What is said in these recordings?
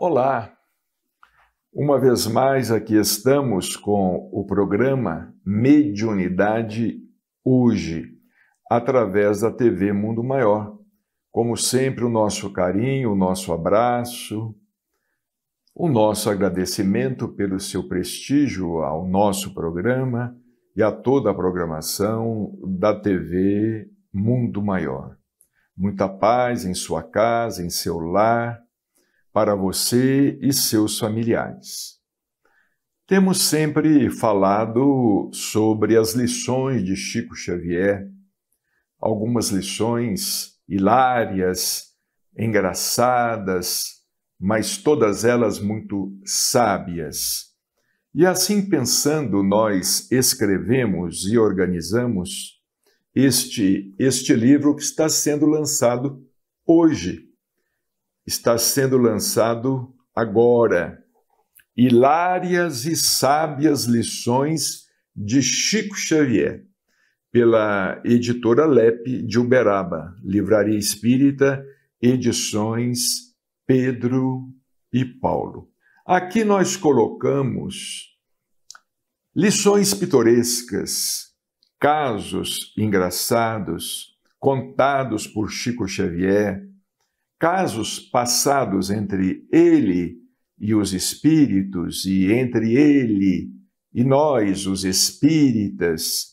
Olá! Uma vez mais aqui estamos com o programa Mediunidade Hoje, através da TV Mundo Maior. Como sempre, o nosso carinho, o nosso abraço, o nosso agradecimento pelo seu prestígio ao nosso programa e a toda a programação da TV Mundo Maior. Muita paz em sua casa, em seu lar, para você e seus familiares. Temos sempre falado sobre as lições de Chico Xavier, algumas lições hilárias, engraçadas, mas todas elas muito sábias e assim pensando, nós escrevemos e organizamos este, este livro que está sendo lançado hoje. Está sendo lançado agora. Hilárias e sábias lições de Chico Xavier, pela editora Lepe de Uberaba, Livraria Espírita, Edições Pedro e Paulo. Aqui nós colocamos lições pitorescas, casos engraçados contados por Chico Xavier, casos passados entre ele e os espíritos e entre ele e nós, os espíritas,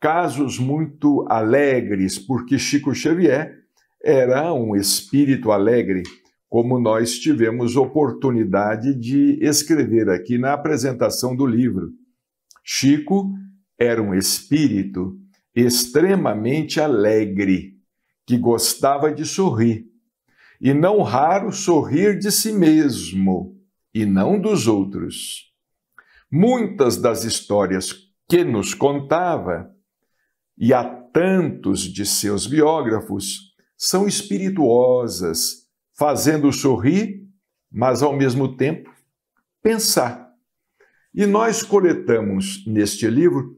casos muito alegres, porque Chico Xavier era um espírito alegre como nós tivemos oportunidade de escrever aqui na apresentação do livro. Chico era um espírito extremamente alegre, que gostava de sorrir, e não raro sorrir de si mesmo e não dos outros. Muitas das histórias que nos contava, e há tantos de seus biógrafos, são espirituosas, fazendo sorrir, mas ao mesmo tempo pensar. E nós coletamos neste livro,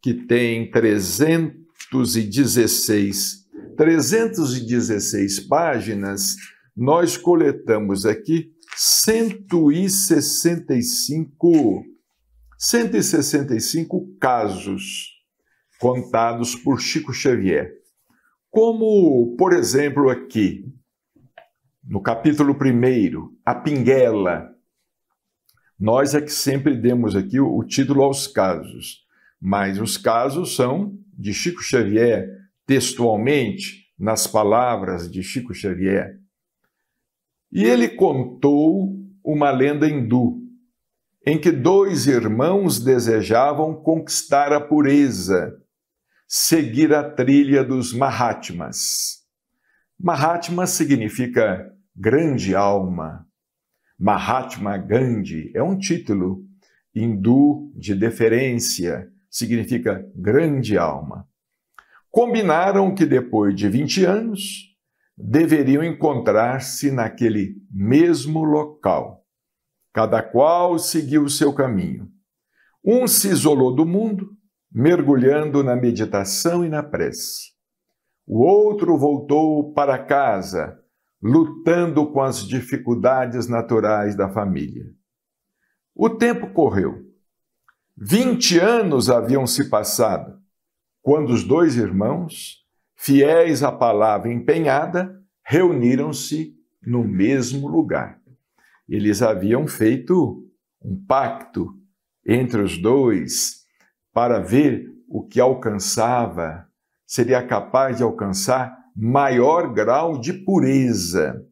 que tem 316, 316 páginas, nós coletamos aqui 165, 165 casos contados por Chico Xavier. Como, por exemplo, aqui, no capítulo 1, a pinguela. Nós é que sempre demos aqui o, título aos casos, mas os casos são de Chico Xavier, textualmente, nas palavras de Chico Xavier. E ele contou uma lenda hindu, em que dois irmãos desejavam conquistar a pureza, seguir a trilha dos Mahatmas. Mahatma significa grande alma. Mahatma Gandhi é um título hindu de deferência, significa grande alma. Combinaram que depois de 20 anos deveriam encontrar-se naquele mesmo local. Cada qual seguiu o seu caminho. Um se isolou do mundo, mergulhando na meditação e na prece. O outro voltou para casa, lutando com as dificuldades naturais da família. O tempo correu. Vinte anos haviam se passado quando os dois irmãos, fiéis à palavra empenhada, reuniram-se no mesmo lugar. Eles haviam feito um pacto entre os dois para ver o que alcançava, seria capaz de alcançar maior grau de pureza.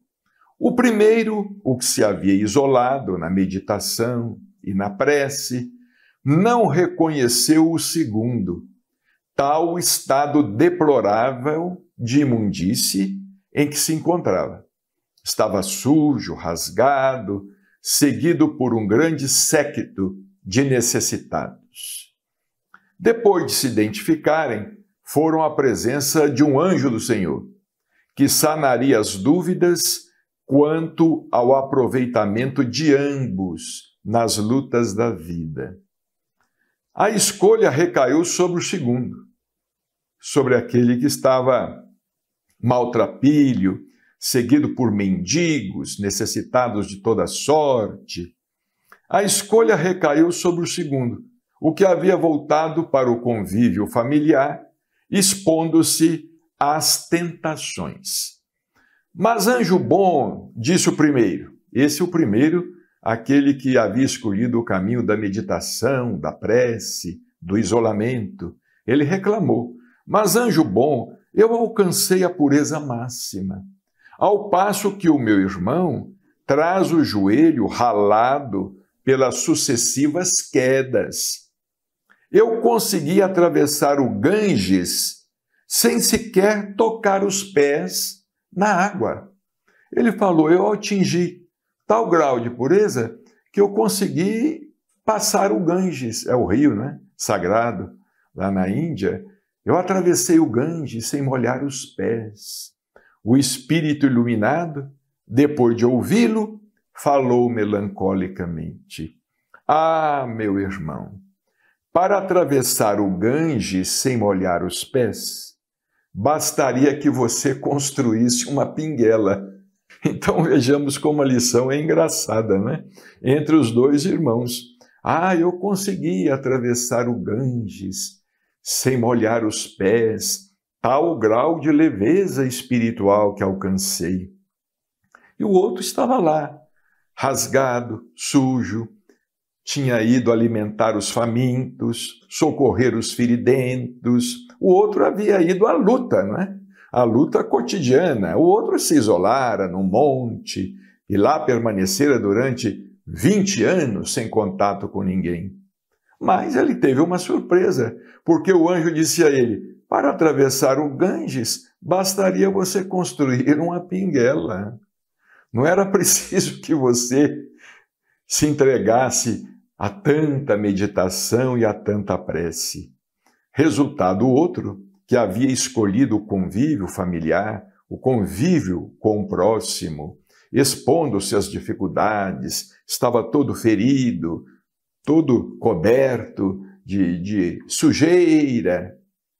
O primeiro, o que se havia isolado na meditação e na prece, não reconheceu o segundo, tal estado deplorável de imundície em que se encontrava. Estava sujo, rasgado, seguido por um grande séquito de necessitados. Depois de se identificarem, foram a presença de um anjo do Senhor, que sanaria as dúvidas quanto ao aproveitamento de ambos nas lutas da vida. A escolha recaiu sobre o segundo, sobre aquele que estava maltrapilho, seguido por mendigos, necessitados de toda sorte. A escolha recaiu sobre o segundo, o que havia voltado para o convívio familiar expondo-se às tentações. Mas anjo bom, disse o primeiro. Esse é o primeiro, aquele que havia escolhido o caminho da meditação, da prece, do isolamento. Ele reclamou: Mas anjo bom, eu alcancei a pureza máxima. Ao passo que o meu irmão traz o joelho ralado pelas sucessivas quedas eu consegui atravessar o Ganges sem sequer tocar os pés na água. Ele falou: Eu atingi tal grau de pureza que eu consegui passar o Ganges, é o rio, né? Sagrado, lá na Índia. Eu atravessei o Ganges sem molhar os pés. O espírito iluminado, depois de ouvi-lo, falou melancolicamente: Ah, meu irmão, para atravessar o Ganges sem molhar os pés, bastaria que você construísse uma pinguela. Então vejamos como a lição é engraçada, né? Entre os dois irmãos. Ah, eu consegui atravessar o Ganges sem molhar os pés, tal grau de leveza espiritual que alcancei. E o outro estava lá, rasgado, sujo, tinha ido alimentar os famintos, socorrer os feridentos, o outro havia ido à luta, não é? A luta cotidiana. O outro se isolara num monte e lá permanecera durante 20 anos sem contato com ninguém. Mas ele teve uma surpresa, porque o anjo disse a ele: Para atravessar o Ganges, bastaria você construir uma pinguela. Não era preciso que você se entregasse a tanta meditação e a tanta prece. Resultado outro, que havia escolhido o convívio familiar, o convívio com o próximo, expondo-se às dificuldades, estava todo ferido, todo coberto de, de sujeira.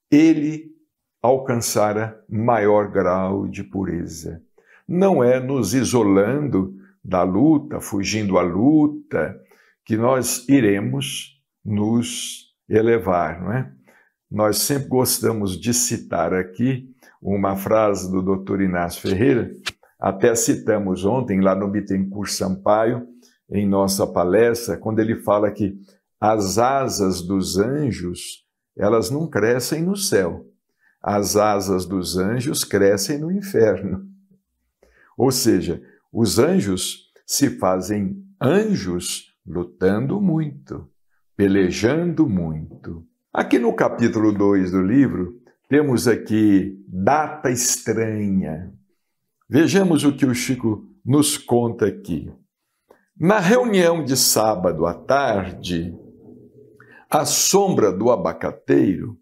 Ele alcançara maior grau de pureza. Não é nos isolando da luta, fugindo à luta, que nós iremos nos elevar, não é? Nós sempre gostamos de citar aqui uma frase do Dr. Inácio Ferreira, até citamos ontem lá no Bittencourt Sampaio, em nossa palestra, quando ele fala que as asas dos anjos, elas não crescem no céu. As asas dos anjos crescem no inferno. Ou seja, os anjos se fazem anjos lutando muito, pelejando muito. Aqui no capítulo 2 do livro, temos aqui data estranha. Vejamos o que o Chico nos conta aqui. Na reunião de sábado à tarde, à sombra do abacateiro,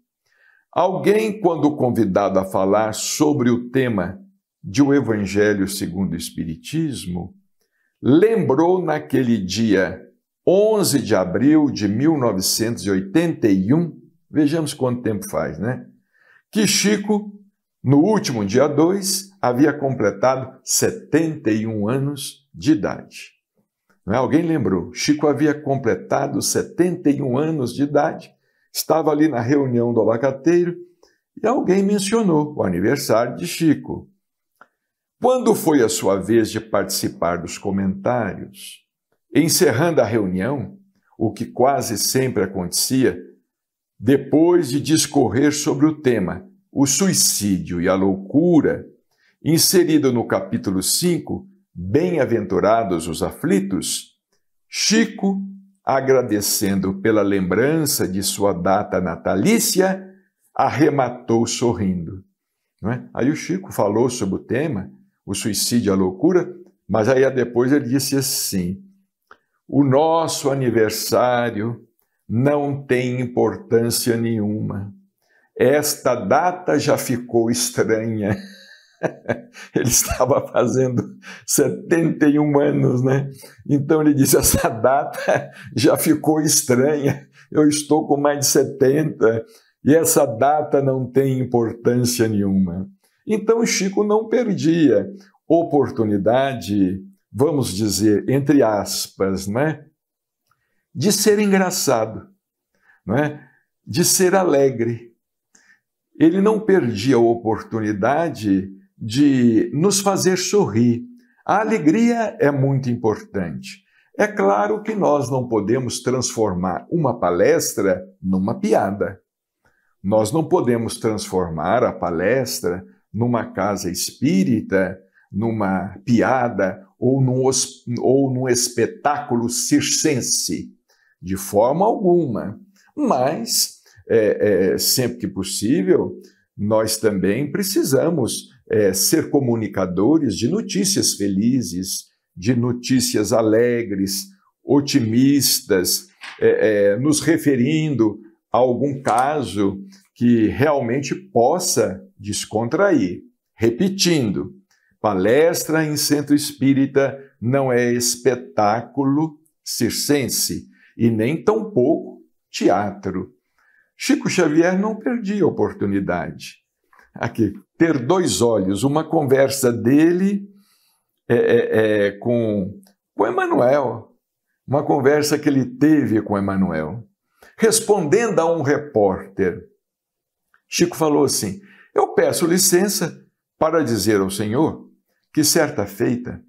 alguém, quando convidado a falar sobre o tema de O Evangelho segundo o Espiritismo, lembrou naquele dia 11 de abril de 1981, vejamos quanto tempo faz, né? Que Chico, no último dia 2, havia completado 71 anos de idade. Não é? Alguém lembrou? Chico havia completado 71 anos de idade, estava ali na reunião do abacateiro e alguém mencionou o aniversário de Chico. Quando foi a sua vez de participar dos comentários, Encerrando a reunião, o que quase sempre acontecia, depois de discorrer sobre o tema, o suicídio e a loucura, inserido no capítulo 5, Bem-aventurados os aflitos, Chico, agradecendo pela lembrança de sua data natalícia, arrematou sorrindo. É? Aí o Chico falou sobre o tema, o suicídio e a loucura, mas aí depois ele disse assim: o nosso aniversário não tem importância nenhuma. Esta data já ficou estranha. ele estava fazendo 71 anos, né? Então ele disse: essa data já ficou estranha, eu estou com mais de 70 e essa data não tem importância nenhuma. Então Chico não perdia oportunidade vamos dizer, entre aspas, né? de ser engraçado, né? de ser alegre. Ele não perdia a oportunidade de nos fazer sorrir. A alegria é muito importante. É claro que nós não podemos transformar uma palestra numa piada. Nós não podemos transformar a palestra numa casa espírita, numa piada ou num, ou num espetáculo circense, de forma alguma. Mas, é, é, sempre que possível, nós também precisamos é, ser comunicadores de notícias felizes, de notícias alegres, otimistas, é, é, nos referindo a algum caso que realmente possa descontrair. Repetindo, Palestra em centro espírita não é espetáculo circense e nem tampouco teatro. Chico Xavier não perdia a oportunidade. Aqui, ter dois olhos, uma conversa dele é, é, é, com, com Emanuel, uma conversa que ele teve com Emanuel, respondendo a um repórter. Chico falou assim: Eu peço licença para dizer ao senhor que certa feita,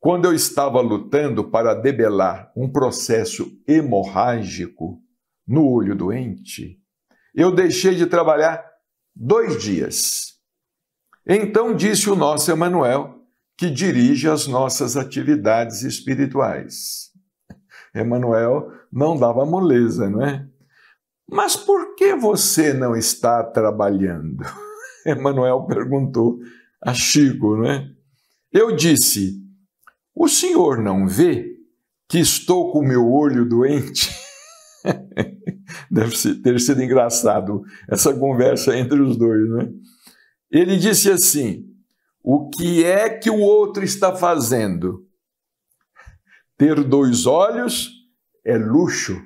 quando eu estava lutando para debelar um processo hemorrágico no olho doente, eu deixei de trabalhar dois dias. Então disse o nosso Emanuel, que dirige as nossas atividades espirituais. Emanuel não dava moleza, não é? Mas por que você não está trabalhando? Emanuel perguntou a Chico, não é? Eu disse: O senhor não vê que estou com meu olho doente? Deve ter sido engraçado essa conversa entre os dois, né? Ele disse assim: O que é que o outro está fazendo? Ter dois olhos é luxo.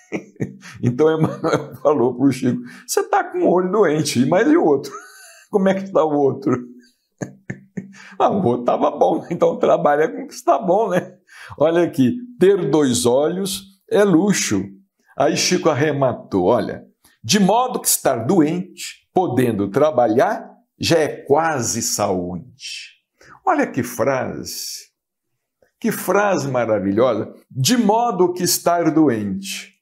então Emmanuel falou para o Chico: Você está com um olho doente, mas e o outro? Como é que está o outro? Ah, o outro estava bom, então trabalha com o que está bom, né? Olha aqui, ter dois olhos é luxo. Aí Chico arrematou: olha, de modo que estar doente, podendo trabalhar, já é quase saúde. Olha que frase, que frase maravilhosa. De modo que estar doente,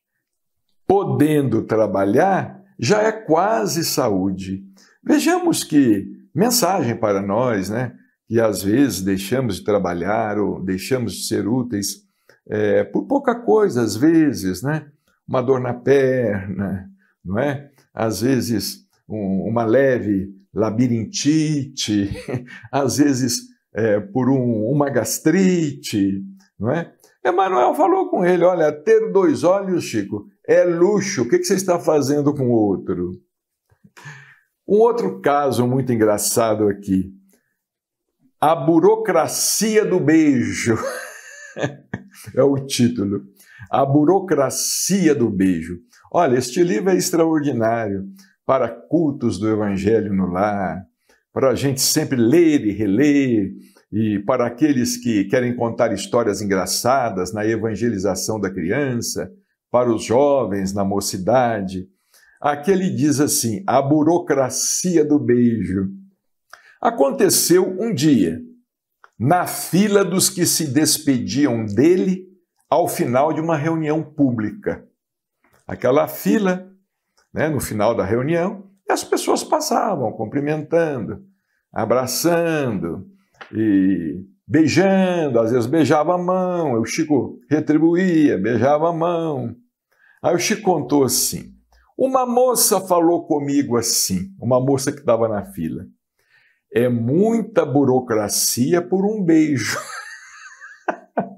podendo trabalhar, já é quase saúde. Vejamos que mensagem para nós, né? e às vezes deixamos de trabalhar ou deixamos de ser úteis é, por pouca coisa, às vezes, né? Uma dor na perna, não é? Às vezes um, uma leve labirintite, às vezes é, por um, uma gastrite, não é? Emanuel falou com ele: olha, ter dois olhos, Chico, é luxo. O que, que você está fazendo com o outro? Um outro caso muito engraçado aqui. A burocracia do beijo. é o título. A burocracia do beijo. Olha, este livro é extraordinário para cultos do Evangelho no lar, para a gente sempre ler e reler, e para aqueles que querem contar histórias engraçadas na evangelização da criança, para os jovens na mocidade. Aqui ele diz assim: a burocracia do beijo. Aconteceu um dia, na fila dos que se despediam dele ao final de uma reunião pública. Aquela fila, né, no final da reunião, as pessoas passavam cumprimentando, abraçando e beijando, às vezes beijava a mão, o Chico retribuía, beijava a mão. Aí o Chico contou assim: uma moça falou comigo assim, uma moça que estava na fila. É muita burocracia por um beijo.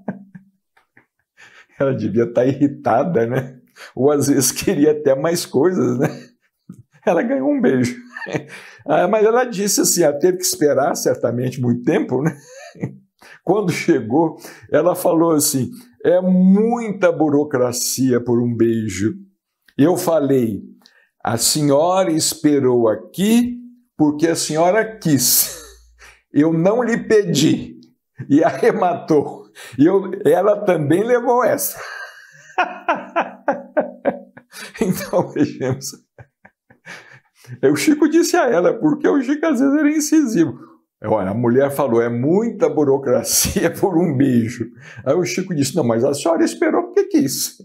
Ela devia estar tá irritada, né? Ou às vezes queria até mais coisas, né? Ela ganhou um beijo. Ah, mas ela disse assim: ela ah, teve que esperar certamente muito tempo, né? Quando chegou, ela falou assim: é muita burocracia por um beijo. Eu falei: a senhora esperou aqui porque a senhora quis. Eu não lhe pedi. E arrematou. E eu, ela também levou essa. então, vejamos. O Chico disse a ela, porque o Chico às vezes era incisivo. Olha, a mulher falou, é muita burocracia por um beijo. Aí o Chico disse, não, mas a senhora esperou porque quis.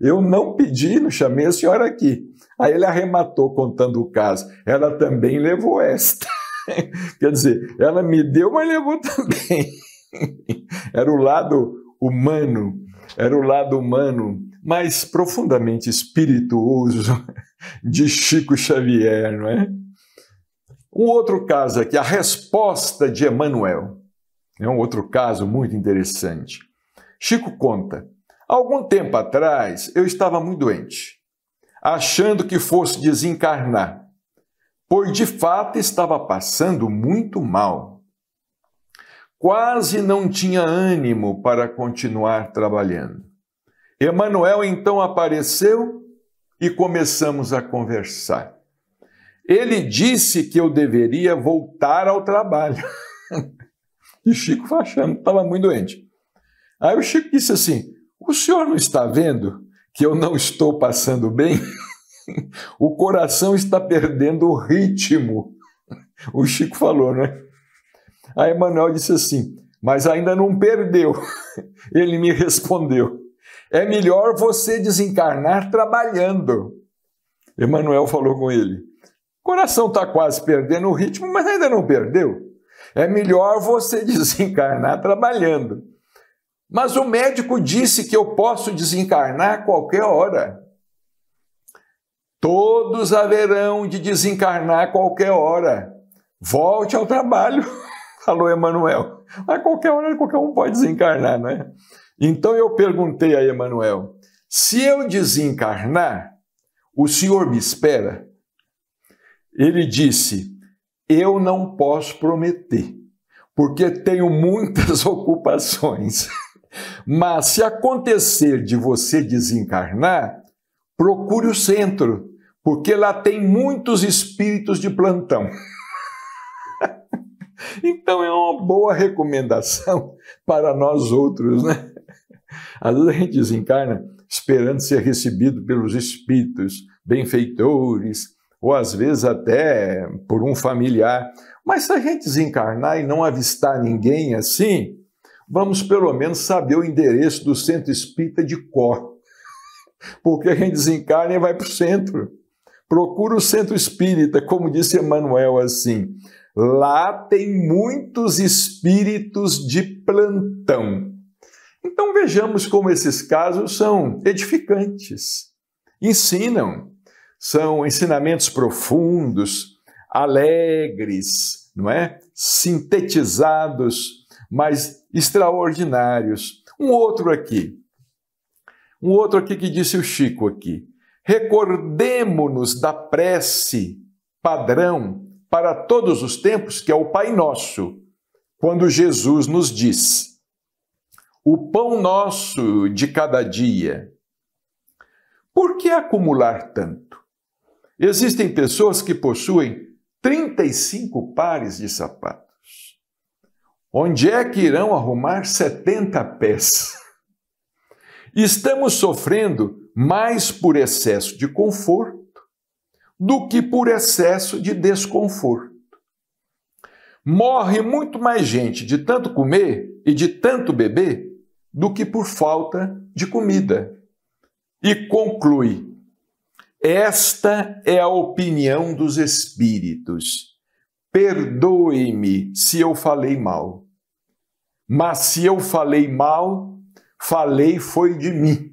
Eu não pedi, não chamei a senhora aqui. Aí ele arrematou contando o caso. Ela também levou esta. Quer dizer, ela me deu, mas levou também. Era o lado humano, era o lado humano mais profundamente espirituoso de Chico Xavier, não é? Um outro caso aqui, a resposta de Emmanuel. É um outro caso muito interessante. Chico conta: há algum tempo atrás eu estava muito doente achando que fosse desencarnar, pois de fato estava passando muito mal. Quase não tinha ânimo para continuar trabalhando. Emanuel então apareceu e começamos a conversar. Ele disse que eu deveria voltar ao trabalho. e Chico achando que estava muito doente. Aí o Chico disse assim: O senhor não está vendo que eu não estou passando bem, o coração está perdendo o ritmo. O Chico falou, né? Aí Emanuel disse assim: Mas ainda não perdeu. Ele me respondeu: É melhor você desencarnar trabalhando. Emanuel falou com ele: o Coração está quase perdendo o ritmo, mas ainda não perdeu. É melhor você desencarnar trabalhando. Mas o médico disse que eu posso desencarnar a qualquer hora. Todos haverão de desencarnar a qualquer hora. Volte ao trabalho, falou Emanuel. A qualquer hora, qualquer um pode desencarnar, né? Então eu perguntei a Emanuel: se eu desencarnar, o senhor me espera? Ele disse: eu não posso prometer, porque tenho muitas ocupações. Mas se acontecer de você desencarnar, procure o centro, porque lá tem muitos espíritos de plantão. então é uma boa recomendação para nós outros, né? Às vezes a gente desencarna esperando ser recebido pelos espíritos, benfeitores, ou às vezes até por um familiar. Mas se a gente desencarnar e não avistar ninguém assim, vamos pelo menos saber o endereço do centro espírita de cor. Porque quem desencarna vai para o centro. Procura o centro espírita, como disse Emmanuel assim. Lá tem muitos espíritos de plantão. Então vejamos como esses casos são edificantes, ensinam, são ensinamentos profundos, alegres, não é? Sintetizados, mas extraordinários. Um outro aqui, um outro aqui que disse o Chico aqui. Recordemo-nos da prece padrão para todos os tempos, que é o Pai Nosso, quando Jesus nos diz: O pão nosso de cada dia. Por que acumular tanto? Existem pessoas que possuem 35 pares de sapatos. Onde é que irão arrumar 70 pés? Estamos sofrendo mais por excesso de conforto do que por excesso de desconforto. Morre muito mais gente de tanto comer e de tanto beber do que por falta de comida. E conclui: Esta é a opinião dos espíritos. Perdoe-me se eu falei mal. Mas se eu falei mal, falei foi de mim.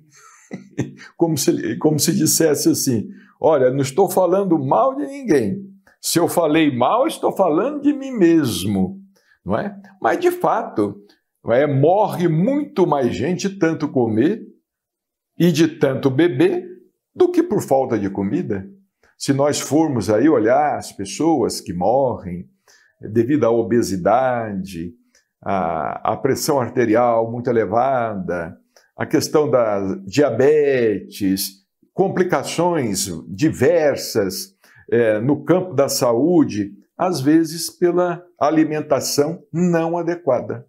como, se, como se dissesse assim: olha, não estou falando mal de ninguém. Se eu falei mal, estou falando de mim mesmo. Não é? Mas, de fato, é? morre muito mais gente tanto comer e de tanto beber do que por falta de comida. Se nós formos aí olhar as pessoas que morrem devido à obesidade, a, a pressão arterial muito elevada, a questão da diabetes, complicações diversas é, no campo da saúde, às vezes pela alimentação não adequada.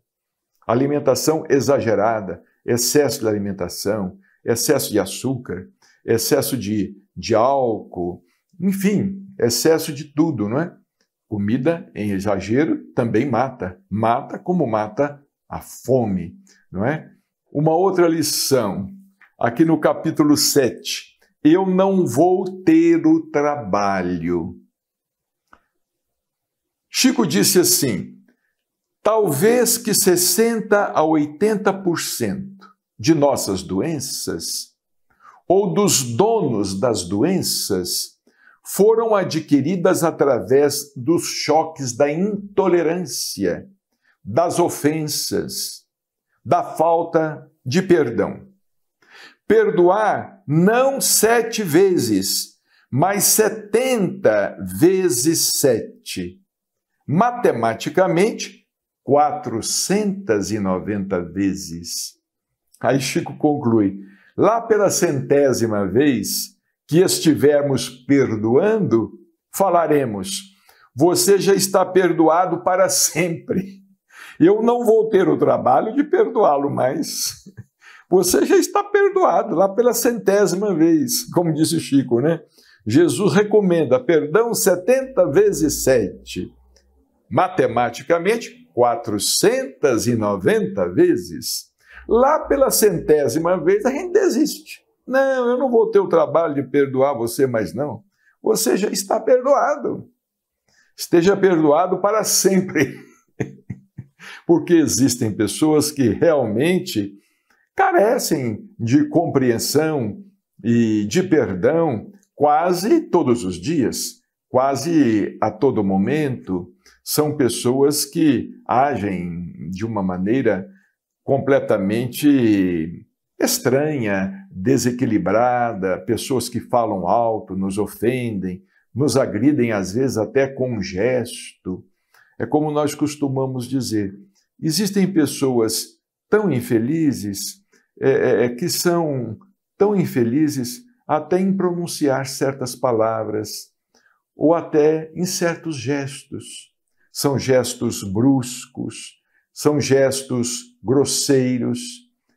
Alimentação exagerada, excesso de alimentação, excesso de açúcar, excesso de, de álcool, enfim, excesso de tudo, não é? Comida em exagero também mata, mata como mata a fome, não é? Uma outra lição, aqui no capítulo 7, eu não vou ter o trabalho. Chico disse assim: talvez que 60 a 80% de nossas doenças ou dos donos das doenças foram adquiridas através dos choques da intolerância, das ofensas, da falta de perdão. Perdoar não sete vezes, mas setenta vezes sete. Matematicamente, 490 vezes. Aí Chico conclui: lá pela centésima vez, que estivermos perdoando, falaremos: Você já está perdoado para sempre. Eu não vou ter o trabalho de perdoá-lo mais. Você já está perdoado lá pela centésima vez, como disse Chico, né? Jesus recomenda perdão 70 vezes 7. Matematicamente, 490 vezes. Lá pela centésima vez, a gente desiste. Não, eu não vou ter o trabalho de perdoar você mais, não. Você já está perdoado. Esteja perdoado para sempre. Porque existem pessoas que realmente carecem de compreensão e de perdão quase todos os dias, quase a todo momento. São pessoas que agem de uma maneira completamente estranha, desequilibrada, pessoas que falam alto, nos ofendem, nos agridem às vezes até com um gesto. É como nós costumamos dizer. Existem pessoas tão infelizes, é, é, é, que são tão infelizes até em pronunciar certas palavras ou até em certos gestos. São gestos bruscos, são gestos grosseiros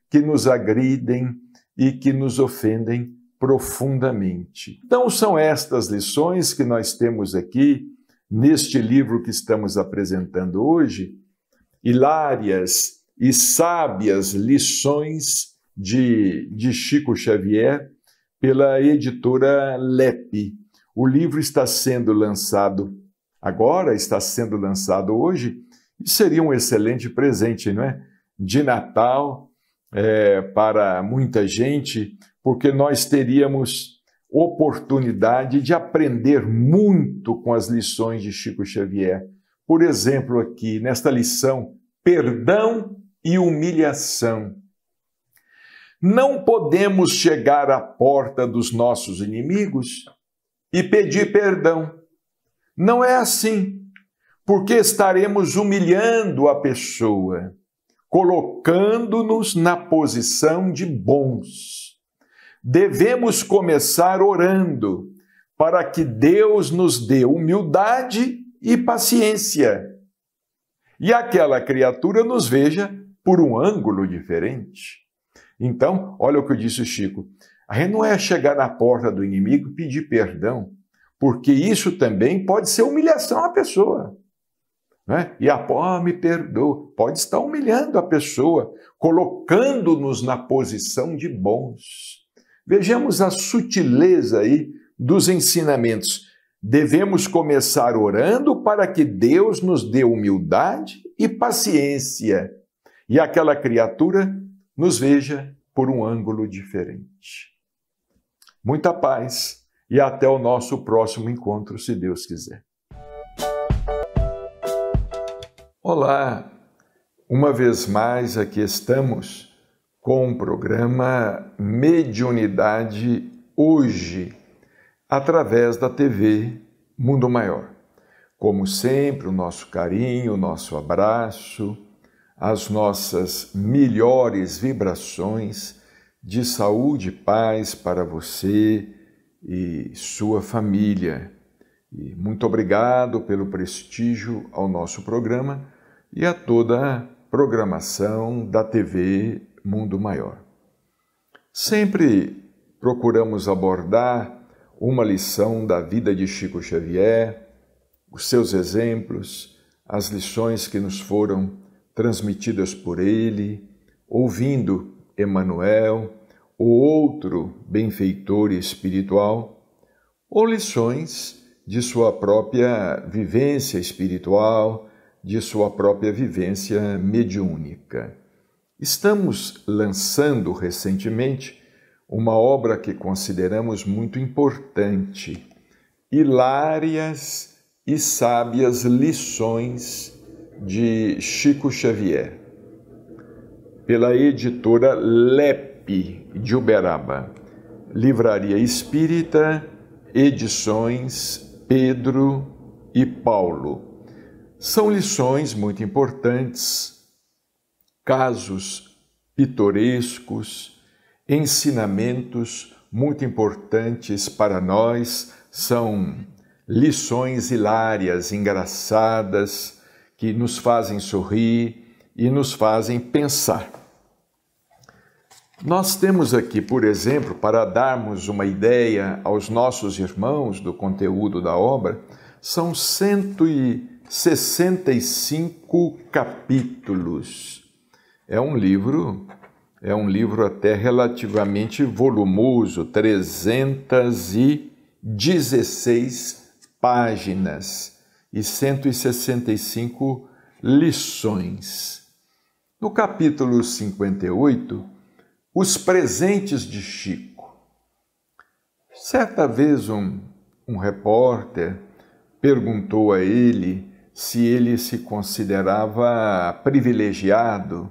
que nos agridem, e que nos ofendem profundamente. Então, são estas lições que nós temos aqui neste livro que estamos apresentando hoje, hilárias e sábias lições de, de Chico Xavier pela editora Lepe. O livro está sendo lançado agora, está sendo lançado hoje, e seria um excelente presente, não é? De Natal é, para muita gente, porque nós teríamos oportunidade de aprender muito com as lições de Chico Xavier. Por exemplo, aqui nesta lição, perdão e humilhação. Não podemos chegar à porta dos nossos inimigos e pedir perdão. Não é assim, porque estaremos humilhando a pessoa colocando-nos na posição de bons. Devemos começar orando para que Deus nos dê humildade e paciência, e aquela criatura nos veja por um ângulo diferente. Então, olha o que eu disse, Chico. não é chegar na porta do inimigo e pedir perdão, porque isso também pode ser humilhação à pessoa. Né? E a oh, me perdoa. Pode estar humilhando a pessoa, colocando-nos na posição de bons. Vejamos a sutileza aí dos ensinamentos. Devemos começar orando para que Deus nos dê humildade e paciência, e aquela criatura nos veja por um ângulo diferente. Muita paz e até o nosso próximo encontro, se Deus quiser. Olá! Uma vez mais aqui estamos com o programa Mediunidade Hoje, através da TV Mundo Maior. Como sempre, o nosso carinho, o nosso abraço, as nossas melhores vibrações de saúde e paz para você e sua família. E muito obrigado pelo prestígio ao nosso programa e a toda a programação da TV Mundo Maior. Sempre procuramos abordar uma lição da vida de Chico Xavier, os seus exemplos, as lições que nos foram transmitidas por ele, ouvindo Emmanuel, o outro benfeitor espiritual, ou lições de sua própria vivência espiritual, de sua própria vivência mediúnica. Estamos lançando recentemente uma obra que consideramos muito importante, Hilárias e Sábias Lições de Chico Xavier, pela editora Lepe de Uberaba, Livraria Espírita, Edições Pedro e Paulo. São lições muito importantes, casos pitorescos, ensinamentos muito importantes para nós, são lições hilárias, engraçadas, que nos fazem sorrir e nos fazem pensar. Nós temos aqui, por exemplo, para darmos uma ideia aos nossos irmãos do conteúdo da obra, são 100 e 65 capítulos. É um livro, é um livro até relativamente volumoso, 316 páginas e 165 lições. No capítulo 58, os presentes de Chico. Certa vez um, um repórter perguntou a ele se ele se considerava privilegiado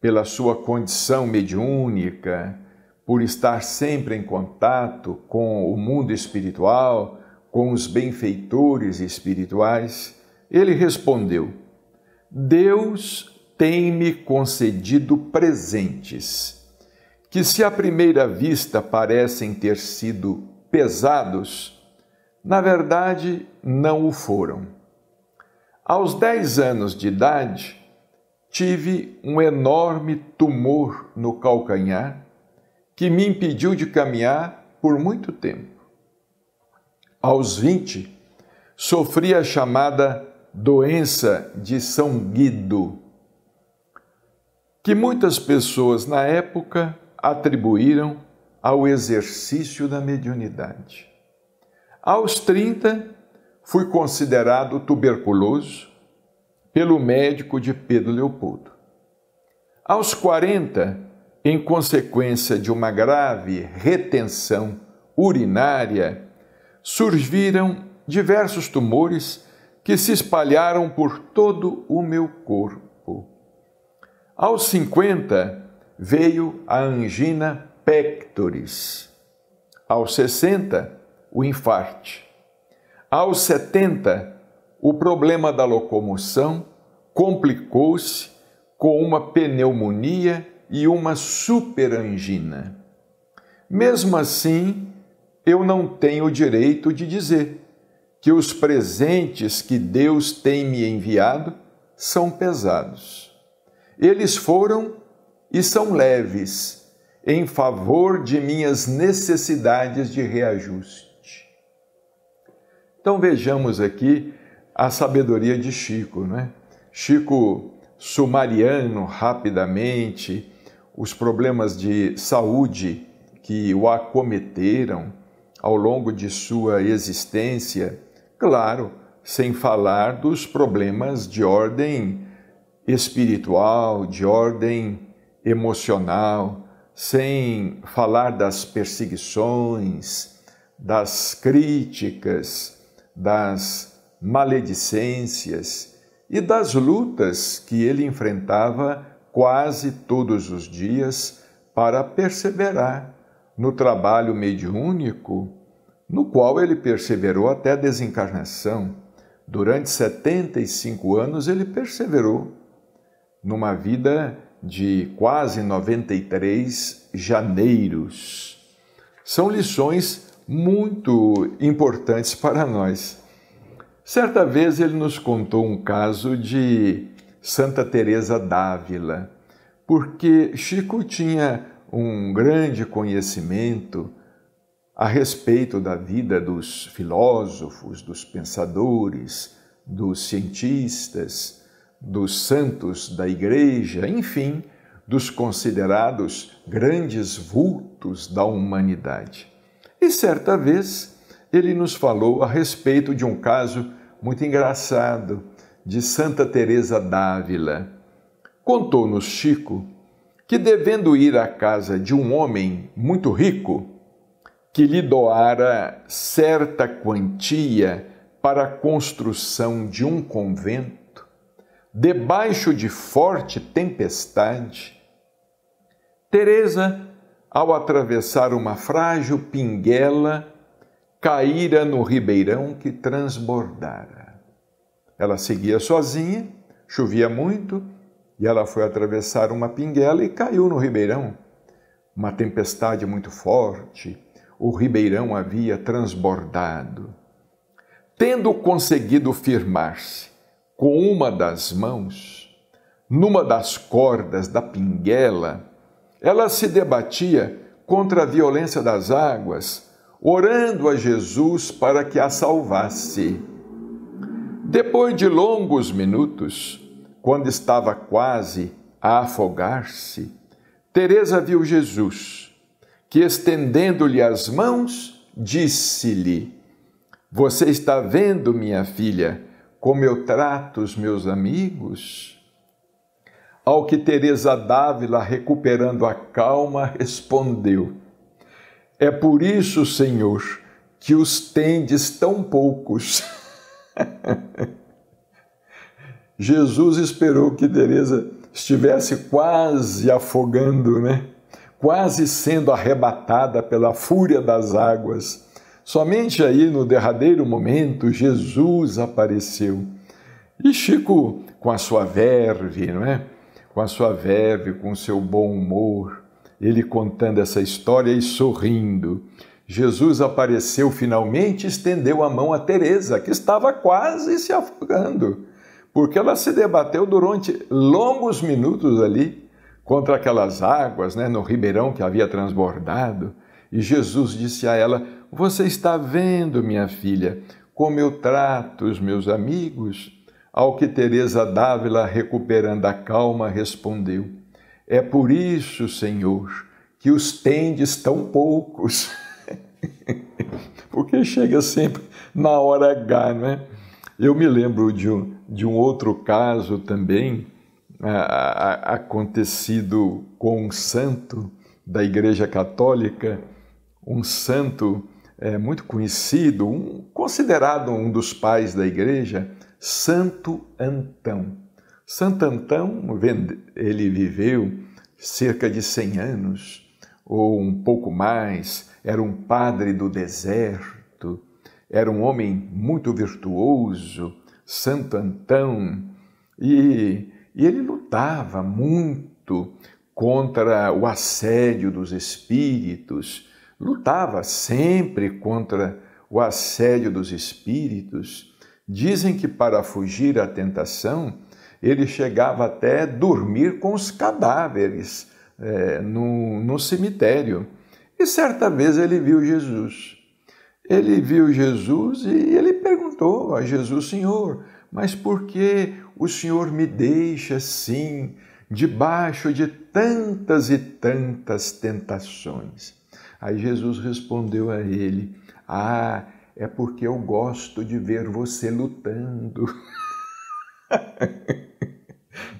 pela sua condição mediúnica, por estar sempre em contato com o mundo espiritual, com os benfeitores espirituais, ele respondeu: Deus tem-me concedido presentes, que se à primeira vista parecem ter sido pesados, na verdade não o foram aos 10 anos de idade, tive um enorme tumor no calcanhar que me impediu de caminhar por muito tempo. Aos 20, sofri a chamada doença de São Guido, que muitas pessoas na época atribuíram ao exercício da mediunidade. Aos 30, fui considerado tuberculoso pelo médico de Pedro Leopoldo. Aos 40, em consequência de uma grave retenção urinária, surgiram diversos tumores que se espalharam por todo o meu corpo. Aos 50, veio a angina pectoris. Aos 60, o infarte. Aos 70, o problema da locomoção complicou-se com uma pneumonia e uma superangina. Mesmo assim, eu não tenho o direito de dizer que os presentes que Deus tem me enviado são pesados. Eles foram e são leves em favor de minhas necessidades de reajuste. Então vejamos aqui a sabedoria de Chico, né? Chico sumariano rapidamente os problemas de saúde que o acometeram ao longo de sua existência, claro, sem falar dos problemas de ordem espiritual, de ordem emocional, sem falar das perseguições, das críticas, das maledicências e das lutas que ele enfrentava quase todos os dias para perseverar no trabalho mediúnico, no qual ele perseverou até a desencarnação. Durante 75 anos ele perseverou numa vida de quase 93 janeiros. São lições muito importantes para nós. Certa vez ele nos contou um caso de Santa Teresa d'Ávila, porque Chico tinha um grande conhecimento a respeito da vida dos filósofos, dos pensadores, dos cientistas, dos santos da igreja, enfim, dos considerados grandes vultos da humanidade. E certa vez ele nos falou a respeito de um caso muito engraçado de Santa Teresa d'Ávila. Contou-nos Chico que devendo ir à casa de um homem muito rico, que lhe doara certa quantia para a construção de um convento, debaixo de forte tempestade, Teresa ao atravessar uma frágil pinguela, caíra no ribeirão que transbordara. Ela seguia sozinha, chovia muito, e ela foi atravessar uma pinguela e caiu no ribeirão. Uma tempestade muito forte, o ribeirão havia transbordado. Tendo conseguido firmar-se com uma das mãos, numa das cordas da pinguela, ela se debatia contra a violência das águas, orando a Jesus para que a salvasse. Depois de longos minutos, quando estava quase a afogar-se, Teresa viu Jesus, que estendendo-lhe as mãos, disse-lhe: Você está vendo, minha filha, como eu trato os meus amigos? Ao que Teresa Dávila, recuperando a calma, respondeu: É por isso, Senhor, que os tendes tão poucos. Jesus esperou que Teresa estivesse quase afogando, né? Quase sendo arrebatada pela fúria das águas. Somente aí no derradeiro momento Jesus apareceu. E Chico, com a sua verve, não é? com a sua verve, com o seu bom humor, ele contando essa história e sorrindo. Jesus apareceu finalmente e estendeu a mão a Teresa, que estava quase se afogando, porque ela se debateu durante longos minutos ali contra aquelas águas, né, no ribeirão que havia transbordado. E Jesus disse a ela: Você está vendo, minha filha, como eu trato os meus amigos? Ao que Teresa d'Ávila, recuperando a calma, respondeu: É por isso, Senhor, que os tendes tão poucos. Porque chega sempre na hora H, não é? Eu me lembro de um, de um outro caso também, a, a, acontecido com um santo da Igreja Católica, um santo é, muito conhecido, um, considerado um dos pais da Igreja, Santo Antão. Santo Antão, ele viveu cerca de 100 anos, ou um pouco mais, era um padre do deserto, era um homem muito virtuoso, Santo Antão, e, e ele lutava muito contra o assédio dos espíritos, lutava sempre contra o assédio dos espíritos Dizem que para fugir à tentação, ele chegava até dormir com os cadáveres é, no, no cemitério. E certa vez ele viu Jesus. Ele viu Jesus e ele perguntou a Jesus: Senhor, mas por que o Senhor me deixa assim, debaixo de tantas e tantas tentações? Aí Jesus respondeu a ele: Ah, é porque eu gosto de ver você lutando.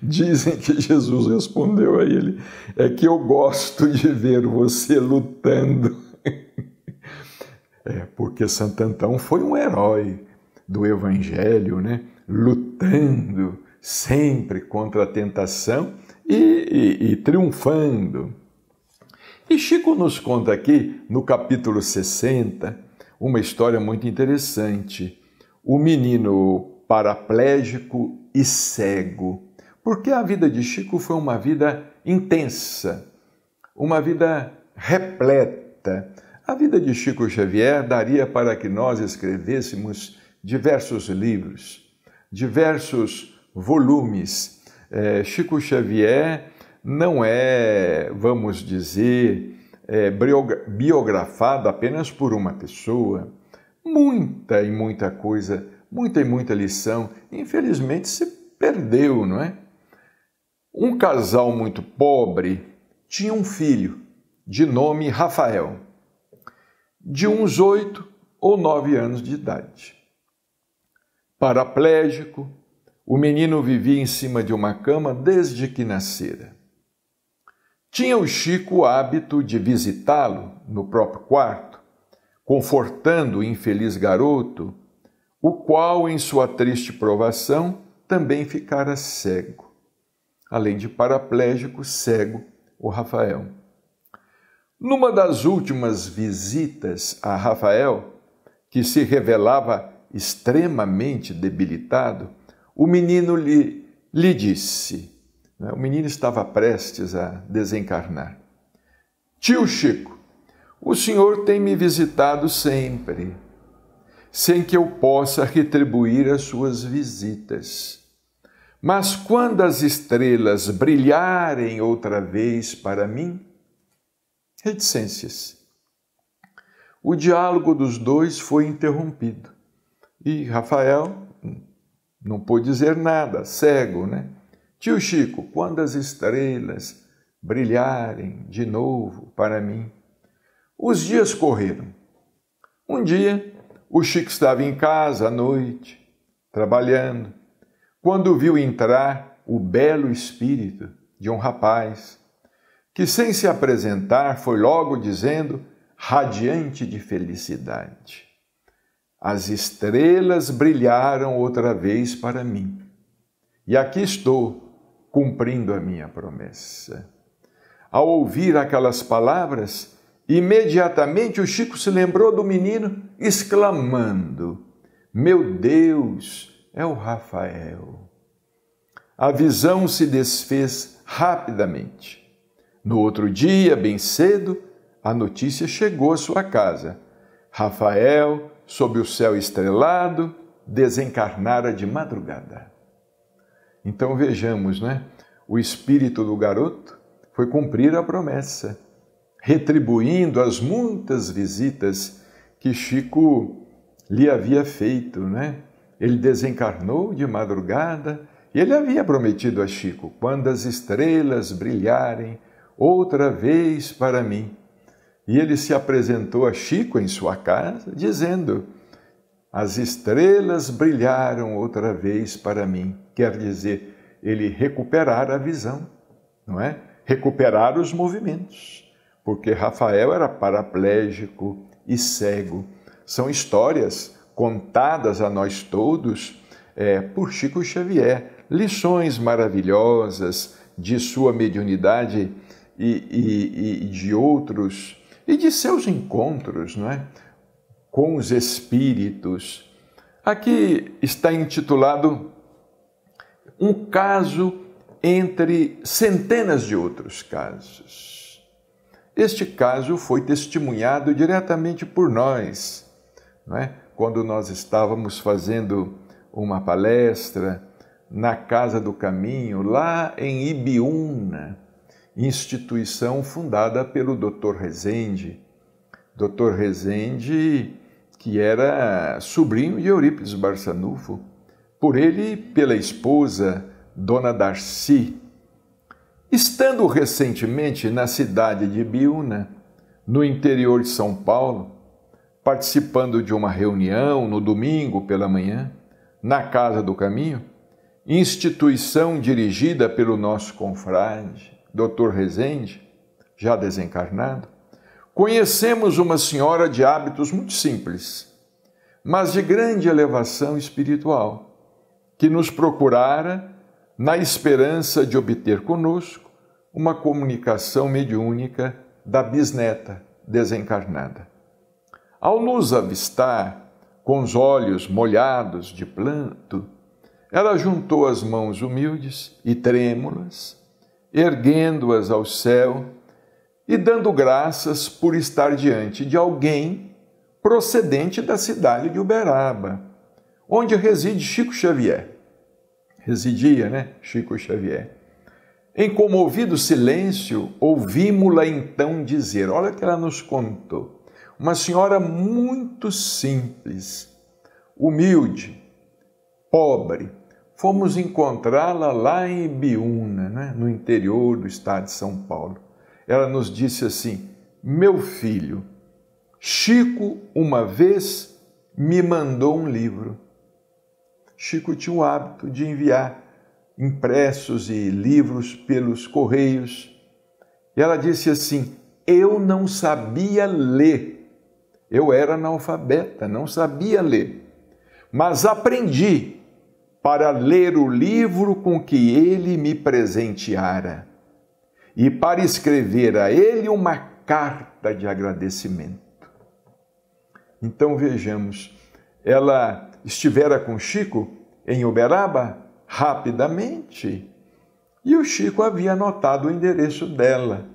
Dizem que Jesus respondeu a ele: É que eu gosto de ver você lutando. é porque Santo Antão foi um herói do Evangelho, né? lutando sempre contra a tentação e, e, e triunfando. E Chico nos conta aqui, no capítulo 60, uma história muito interessante. O menino paraplégico e cego. Porque a vida de Chico foi uma vida intensa, uma vida repleta. A vida de Chico Xavier daria para que nós escrevêssemos diversos livros, diversos volumes. É, Chico Xavier não é, vamos dizer, é, biografado apenas por uma pessoa, muita e muita coisa, muita e muita lição, infelizmente se perdeu, não é? Um casal muito pobre tinha um filho, de nome Rafael, de uns oito ou nove anos de idade. Paraplégico, o menino vivia em cima de uma cama desde que nascera. Tinha o Chico o hábito de visitá-lo no próprio quarto, confortando o infeliz garoto, o qual, em sua triste provação, também ficara cego. Além de paraplégico, cego o Rafael. Numa das últimas visitas a Rafael, que se revelava extremamente debilitado, o menino lhe, lhe disse: né? O menino estava prestes a desencarnar. Tio Chico, o senhor tem me visitado sempre, sem que eu possa retribuir as suas visitas. Mas quando as estrelas brilharem outra vez para mim, reticências. O diálogo dos dois foi interrompido e Rafael hum, não pôde dizer nada, cego, né? Tio Chico, quando as estrelas brilharem de novo para mim. Os dias correram. Um dia, o Chico estava em casa à noite, trabalhando, quando viu entrar o belo espírito de um rapaz, que sem se apresentar foi logo dizendo, radiante de felicidade: As estrelas brilharam outra vez para mim. E aqui estou cumprindo a minha promessa. Ao ouvir aquelas palavras, imediatamente o Chico se lembrou do menino, exclamando: Meu Deus, é o Rafael. A visão se desfez rapidamente. No outro dia, bem cedo, a notícia chegou à sua casa. Rafael, sob o céu estrelado, desencarnara de madrugada. Então vejamos, né? O espírito do garoto foi cumprir a promessa, retribuindo as muitas visitas que Chico lhe havia feito, né? Ele desencarnou de madrugada e ele havia prometido a Chico: quando as estrelas brilharem, outra vez para mim. E ele se apresentou a Chico em sua casa, dizendo: as estrelas brilharam outra vez para mim. Quer dizer, ele recuperar a visão, não é? Recuperar os movimentos, porque Rafael era paraplégico e cego. São histórias contadas a nós todos é, por Chico Xavier, lições maravilhosas de sua mediunidade e, e, e de outros, e de seus encontros, não é? com os espíritos. Aqui está intitulado Um caso entre centenas de outros casos. Este caso foi testemunhado diretamente por nós, não é? quando nós estávamos fazendo uma palestra na Casa do Caminho, lá em Ibiúna, instituição fundada pelo Dr. Rezende. Dr. Rezende que era sobrinho de Eurípides Barçanufo, por ele e pela esposa, Dona Darcy. Estando recentemente na cidade de Biúna, no interior de São Paulo, participando de uma reunião no domingo pela manhã, na Casa do Caminho, instituição dirigida pelo nosso confrade, Dr. Rezende, já desencarnado, Conhecemos uma senhora de hábitos muito simples, mas de grande elevação espiritual, que nos procurara na esperança de obter conosco uma comunicação mediúnica da bisneta desencarnada. Ao nos avistar, com os olhos molhados de planto, ela juntou as mãos humildes e trêmulas, erguendo-as ao céu e dando graças por estar diante de alguém procedente da cidade de Uberaba, onde reside Chico Xavier. Residia, né? Chico Xavier. Em comovido silêncio, ouvimos-la então dizer: Olha o que ela nos contou. Uma senhora muito simples, humilde, pobre. Fomos encontrá-la lá em Ibiúna, né? no interior do estado de São Paulo ela nos disse assim: Meu filho, Chico uma vez me mandou um livro. Chico tinha o hábito de enviar impressos e livros pelos correios. E ela disse assim: Eu não sabia ler. Eu era analfabeta, não sabia ler. Mas aprendi para ler o livro com que ele me presenteara e para escrever a ele uma carta de agradecimento. Então vejamos, ela estivera com Chico em Uberaba rapidamente e o Chico havia anotado o endereço dela,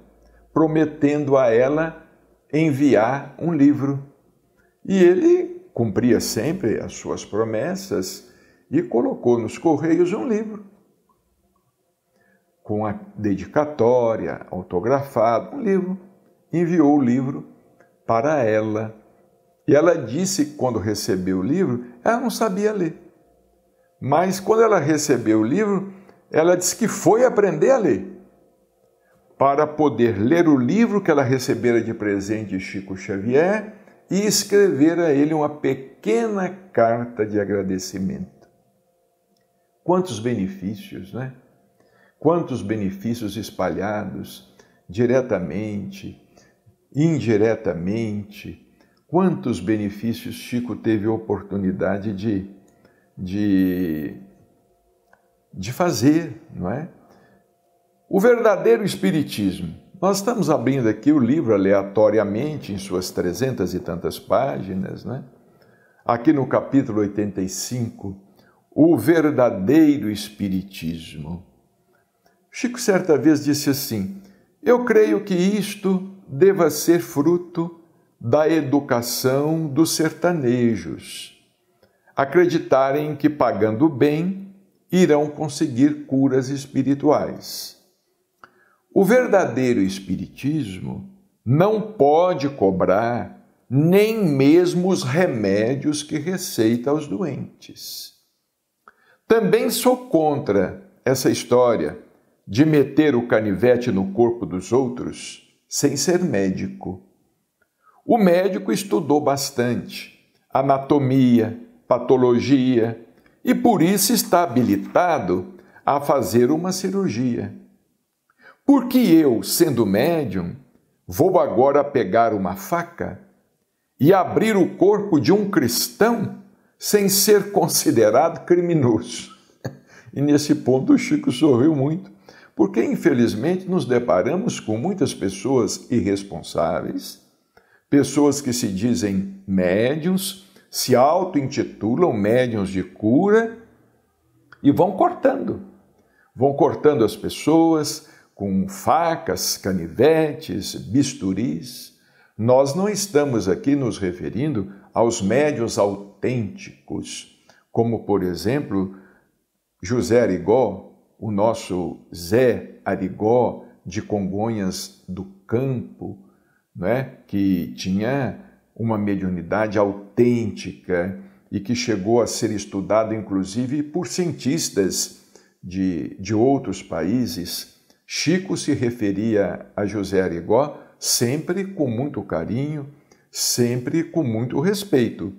prometendo a ela enviar um livro. E ele cumpria sempre as suas promessas e colocou nos correios um livro com a dedicatória, autografado, um livro. Enviou o livro para ela. E ela disse, quando recebeu o livro, ela não sabia ler. Mas quando ela recebeu o livro, ela disse que foi aprender a ler. Para poder ler o livro que ela recebera de presente de Chico Xavier e escrever a ele uma pequena carta de agradecimento. Quantos benefícios, né? quantos benefícios espalhados diretamente, indiretamente, quantos benefícios Chico teve oportunidade de, de, de fazer, não é? O verdadeiro Espiritismo. Nós estamos abrindo aqui o livro aleatoriamente, em suas trezentas e tantas páginas, né? aqui no capítulo 85, O Verdadeiro Espiritismo. Chico certa vez disse assim: Eu creio que isto deva ser fruto da educação dos sertanejos. Acreditarem que pagando bem irão conseguir curas espirituais. O verdadeiro espiritismo não pode cobrar nem mesmo os remédios que receita aos doentes. Também sou contra essa história de meter o canivete no corpo dos outros sem ser médico. O médico estudou bastante anatomia, patologia e por isso está habilitado a fazer uma cirurgia. Por que eu, sendo médium, vou agora pegar uma faca e abrir o corpo de um cristão sem ser considerado criminoso? E nesse ponto o Chico sorriu muito porque infelizmente nos deparamos com muitas pessoas irresponsáveis, pessoas que se dizem médiuns, se auto-intitulam médiuns de cura e vão cortando. Vão cortando as pessoas com facas, canivetes, bisturis. Nós não estamos aqui nos referindo aos médiuns autênticos, como por exemplo José Arigó, o nosso Zé Arigó de Congonhas do Campo, né, que tinha uma mediunidade autêntica e que chegou a ser estudado inclusive por cientistas de, de outros países, Chico se referia a José Arigó sempre com muito carinho, sempre com muito respeito.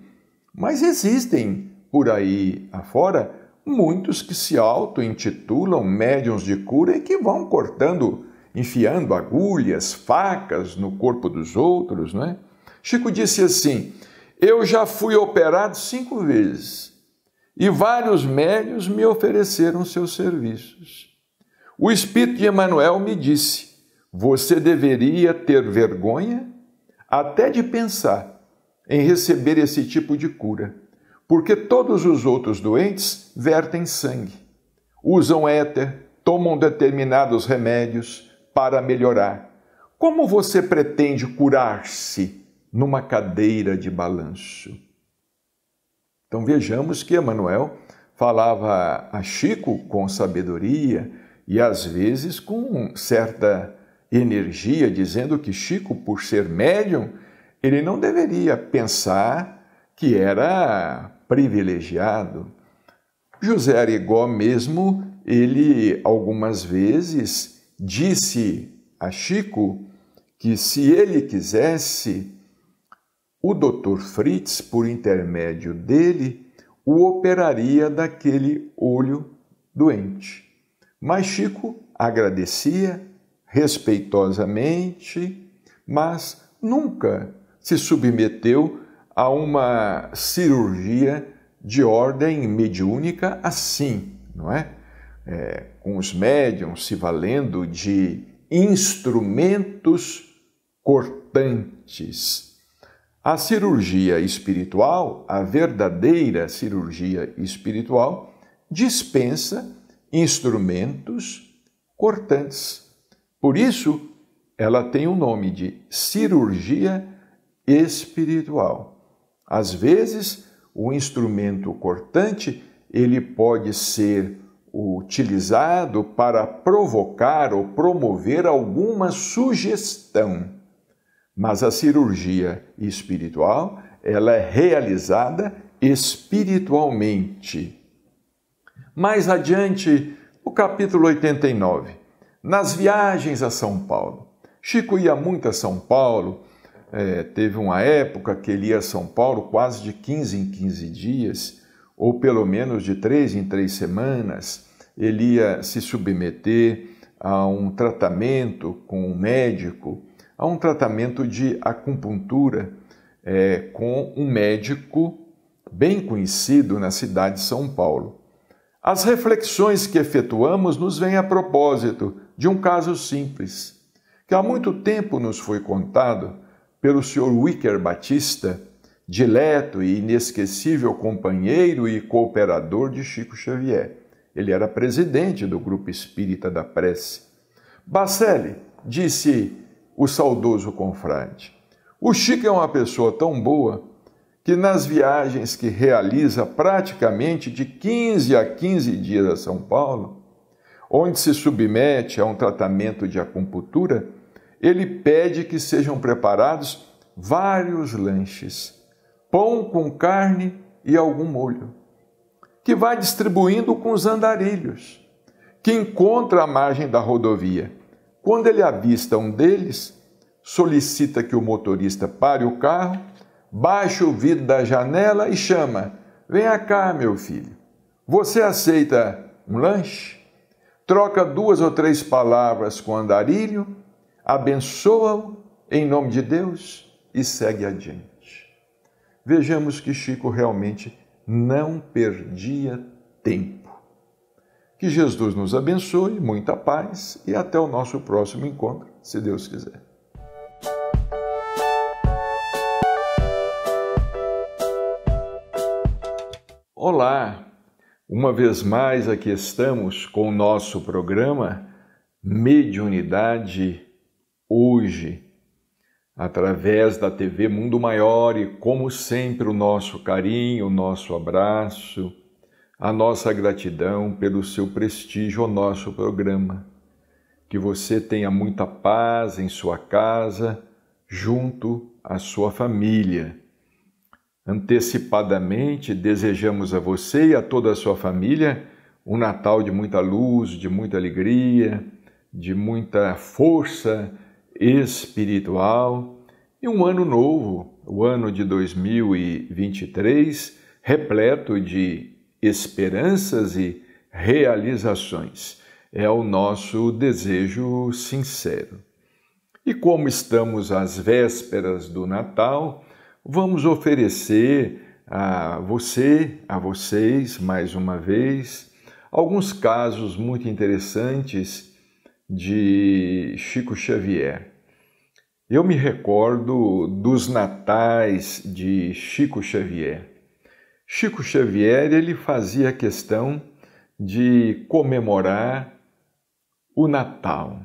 Mas existem por aí afora muitos que se auto-intitulam médiums de cura e que vão cortando, enfiando agulhas, facas no corpo dos outros, não é? Chico disse assim: Eu já fui operado cinco vezes e vários médios me ofereceram seus serviços. O espírito de Emanuel me disse: Você deveria ter vergonha até de pensar em receber esse tipo de cura porque todos os outros doentes vertem sangue, usam éter, tomam determinados remédios para melhorar. Como você pretende curar-se numa cadeira de balanço? Então vejamos que Emanuel falava a Chico com sabedoria e às vezes com certa energia, dizendo que Chico, por ser médium, ele não deveria pensar que era privilegiado, José Arigó mesmo, ele algumas vezes disse a Chico que se ele quisesse, o Dr. Fritz, por intermédio dele, o operaria daquele olho doente. Mas Chico agradecia respeitosamente, mas nunca se submeteu a uma cirurgia de ordem mediúnica assim, não é? é com os médiums se valendo de instrumentos cortantes. A cirurgia espiritual, a verdadeira cirurgia espiritual, dispensa instrumentos cortantes. Por isso, ela tem o nome de cirurgia espiritual. Às vezes, o instrumento cortante ele pode ser utilizado para provocar ou promover alguma sugestão. Mas a cirurgia espiritual, ela é realizada espiritualmente. Mais adiante, o capítulo 89, nas viagens a São Paulo. Chico ia muito a São Paulo é, teve uma época que ele ia a São Paulo quase de 15 em 15 dias, ou pelo menos de 3 em 3 semanas. Ele ia se submeter a um tratamento com um médico, a um tratamento de acupuntura é, com um médico bem conhecido na cidade de São Paulo. As reflexões que efetuamos nos vêm a propósito de um caso simples, que há muito tempo nos foi contado pelo Sr. Wicker Batista, dileto e inesquecível companheiro e cooperador de Chico Xavier. Ele era presidente do Grupo Espírita da Prece. Bacelli, disse o saudoso confrade, o Chico é uma pessoa tão boa que nas viagens que realiza praticamente de 15 a 15 dias a São Paulo, onde se submete a um tratamento de acupuntura, ele pede que sejam preparados vários lanches, pão com carne e algum molho, que vai distribuindo com os andarilhos, que encontra à margem da rodovia. Quando ele avista um deles, solicita que o motorista pare o carro, baixe o vidro da janela e chama: Venha cá, meu filho. Você aceita um lanche? Troca duas ou três palavras com o andarilho abençoa-o em nome de Deus e segue adiante. Vejamos que Chico realmente não perdia tempo. Que Jesus nos abençoe, muita paz e até o nosso próximo encontro, se Deus quiser. Olá! Uma vez mais aqui estamos com o nosso programa Mediunidade hoje, através da TV Mundo Maior e, como sempre, o nosso carinho, o nosso abraço, a nossa gratidão pelo seu prestígio ao nosso programa. Que você tenha muita paz em sua casa, junto à sua família. Antecipadamente, desejamos a você e a toda a sua família um Natal de muita luz, de muita alegria, de muita força espiritual e um ano novo, o ano de 2023, repleto de esperanças e realizações. É o nosso desejo sincero. E como estamos às vésperas do Natal, vamos oferecer a você, a vocês, mais uma vez, alguns casos muito interessantes de Chico Xavier. Eu me recordo dos natais de Chico Xavier. Chico Xavier ele fazia questão de comemorar o Natal,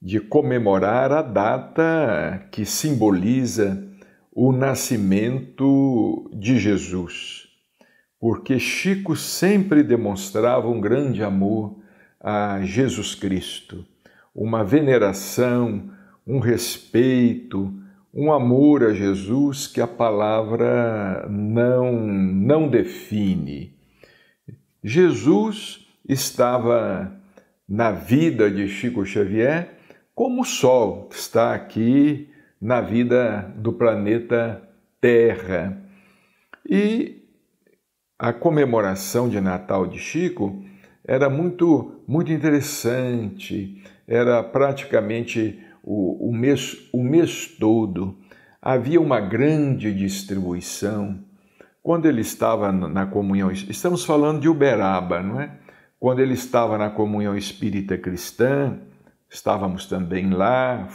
de comemorar a data que simboliza o nascimento de Jesus, porque Chico sempre demonstrava um grande amor a Jesus Cristo, uma veneração, um respeito, um amor a Jesus que a palavra não, não define. Jesus estava na vida de Chico Xavier como o Sol está aqui na vida do planeta Terra. E a comemoração de Natal de Chico era muito, muito interessante, era praticamente o, o, mês, o mês todo. Havia uma grande distribuição. Quando ele estava na comunhão, estamos falando de Uberaba, não é? Quando ele estava na comunhão espírita cristã, estávamos também lá,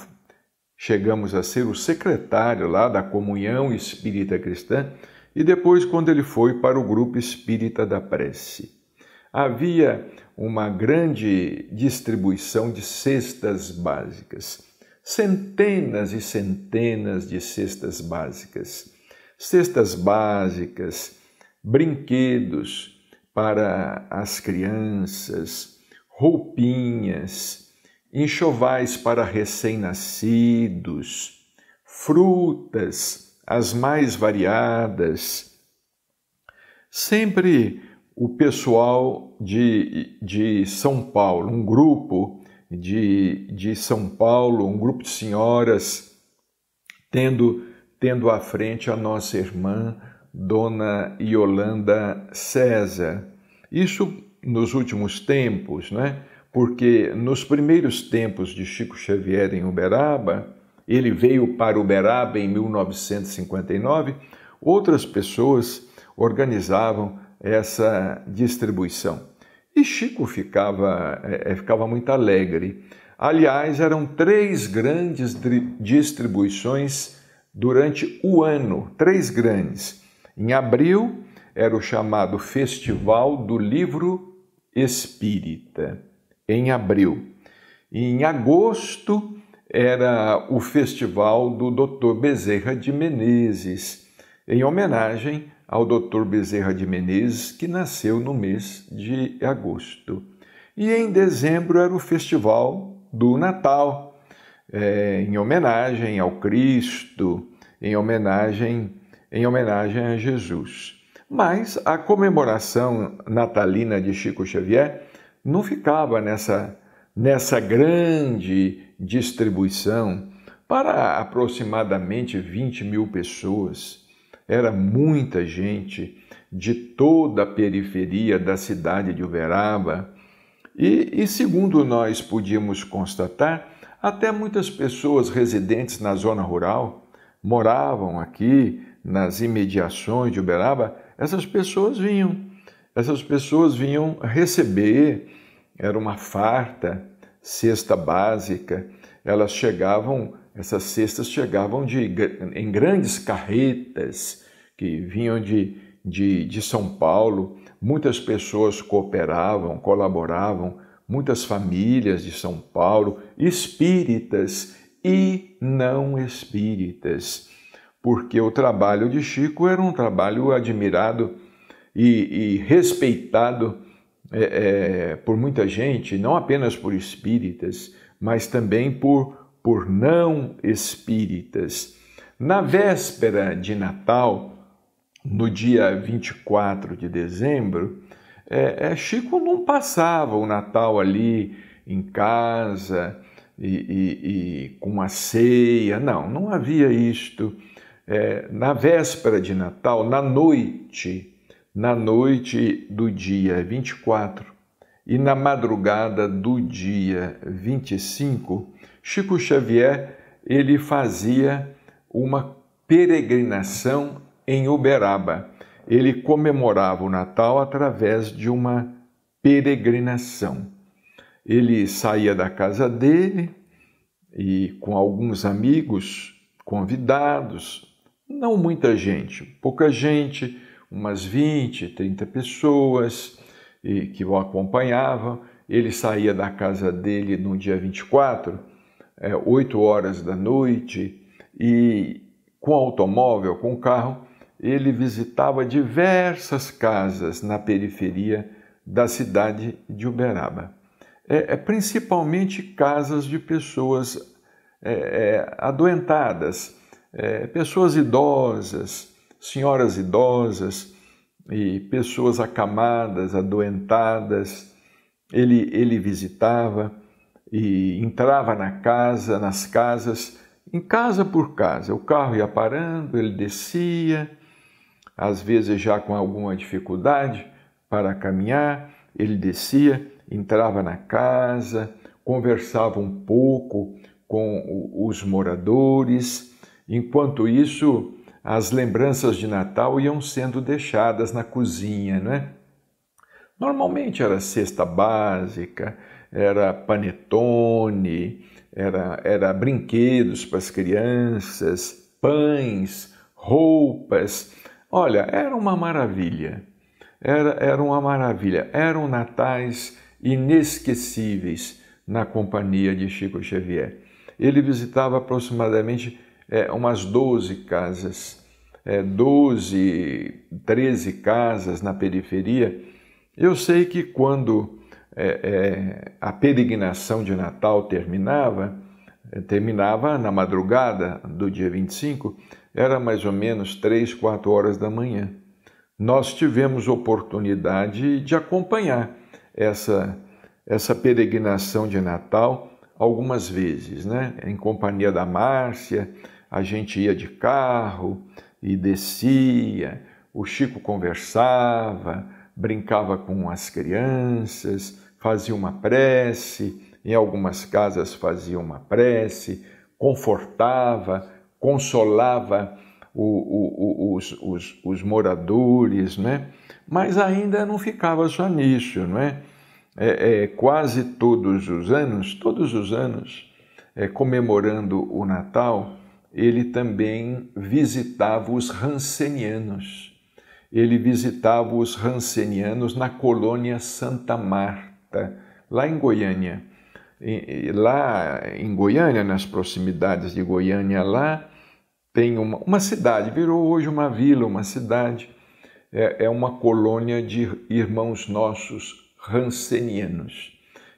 chegamos a ser o secretário lá da comunhão espírita cristã, e depois, quando ele foi para o grupo espírita da prece havia uma grande distribuição de cestas básicas. Centenas e centenas de cestas básicas. Cestas básicas, brinquedos para as crianças, roupinhas, enxovais para recém-nascidos, frutas, as mais variadas. Sempre o pessoal de, de São Paulo, um grupo de, de São Paulo, um grupo de senhoras, tendo, tendo à frente a nossa irmã, Dona Yolanda César. Isso nos últimos tempos, né? porque nos primeiros tempos de Chico Xavier em Uberaba, ele veio para Uberaba em 1959, outras pessoas organizavam essa distribuição. E Chico ficava, é, é, ficava muito alegre. Aliás, eram três grandes distribuições durante o ano três grandes. Em abril, era o chamado Festival do Livro Espírita, em abril. Em agosto, era o Festival do Dr. Bezerra de Menezes, em homenagem ao Dr. Bezerra de Menezes, que nasceu no mês de agosto. E em dezembro era o Festival do Natal, é, em homenagem ao Cristo, em homenagem, em homenagem a Jesus. Mas a comemoração natalina de Chico Xavier não ficava nessa, nessa grande distribuição para aproximadamente 20 mil pessoas era muita gente de toda a periferia da cidade de Uberaba. E, e segundo nós podíamos constatar, até muitas pessoas residentes na zona rural moravam aqui, nas imediações de Uberaba, essas pessoas vinham. Essas pessoas vinham receber, era uma farta, cesta básica. Elas chegavam essas cestas chegavam de, em grandes carretas que vinham de, de, de São Paulo. Muitas pessoas cooperavam, colaboravam, muitas famílias de São Paulo, espíritas e não espíritas, porque o trabalho de Chico era um trabalho admirado e, e respeitado é, é, por muita gente, não apenas por espíritas, mas também por por não espíritas. Na véspera de Natal, no dia 24 de dezembro, é, é, Chico não passava o Natal ali em casa e, e, e com a ceia, não, não havia isto. É, na véspera de Natal, na noite, na noite do dia 24 e na madrugada do dia 25, Chico Xavier ele fazia uma peregrinação em Uberaba. Ele comemorava o Natal através de uma peregrinação. Ele saía da casa dele e com alguns amigos convidados, não muita gente, pouca gente, umas 20, 30 pessoas e que o acompanhavam. Ele saía da casa dele no dia 24 é, 8 horas da noite e com automóvel, com carro, ele visitava diversas casas na periferia da cidade de Uberaba. É, é principalmente casas de pessoas é, é adoentadas, é, pessoas idosas, senhoras idosas e pessoas acamadas, adoentadas. Ele, ele visitava e entrava na casa, nas casas, em casa por casa. O carro ia parando, ele descia, às vezes já com alguma dificuldade para caminhar, ele descia, entrava na casa, conversava um pouco com os moradores. Enquanto isso, as lembranças de Natal iam sendo deixadas na cozinha, né? Normalmente era cesta básica, era panetone, era, era brinquedos para as crianças, pães, roupas. Olha, era uma maravilha. Era, era uma maravilha. Eram natais inesquecíveis na companhia de Chico Xavier. Ele visitava aproximadamente é, umas 12 casas, é, 12, 13 casas na periferia. Eu sei que quando é, é, a peregrinação de Natal terminava, terminava na madrugada do dia 25, era mais ou menos 3, 4 horas da manhã. Nós tivemos oportunidade de acompanhar essa, essa peregrinação de Natal algumas vezes, né? Em companhia da Márcia, a gente ia de carro e descia, o Chico conversava, brincava com as crianças, fazia uma prece, em algumas casas fazia uma prece, confortava, consolava o, o, o, os, os, os, moradores, né? mas ainda não ficava só nisso. Não é? É, é quase todos os anos, todos os anos, é, comemorando o Natal, ele também visitava os rancenianos. Ele visitava os rancenianos na colônia Santa Marta Tá? Lá em Goiânia, lá em Goiânia, nas proximidades de Goiânia, lá tem uma, uma cidade, virou hoje uma vila, uma cidade, é, é uma colônia de irmãos nossos rancenianos.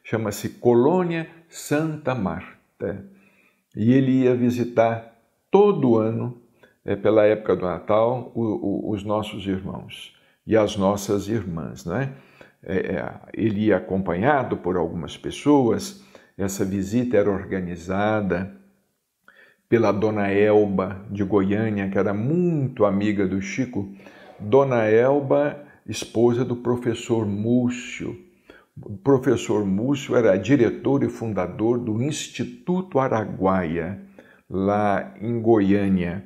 Chama-se Colônia Santa Marta. E ele ia visitar todo ano, é, pela época do Natal, o, o, os nossos irmãos e as nossas irmãs, não é? É, é, ele ia acompanhado por algumas pessoas. Essa visita era organizada pela Dona Elba de Goiânia, que era muito amiga do Chico. Dona Elba, esposa do professor Múcio. O professor Múcio era diretor e fundador do Instituto Araguaia, lá em Goiânia.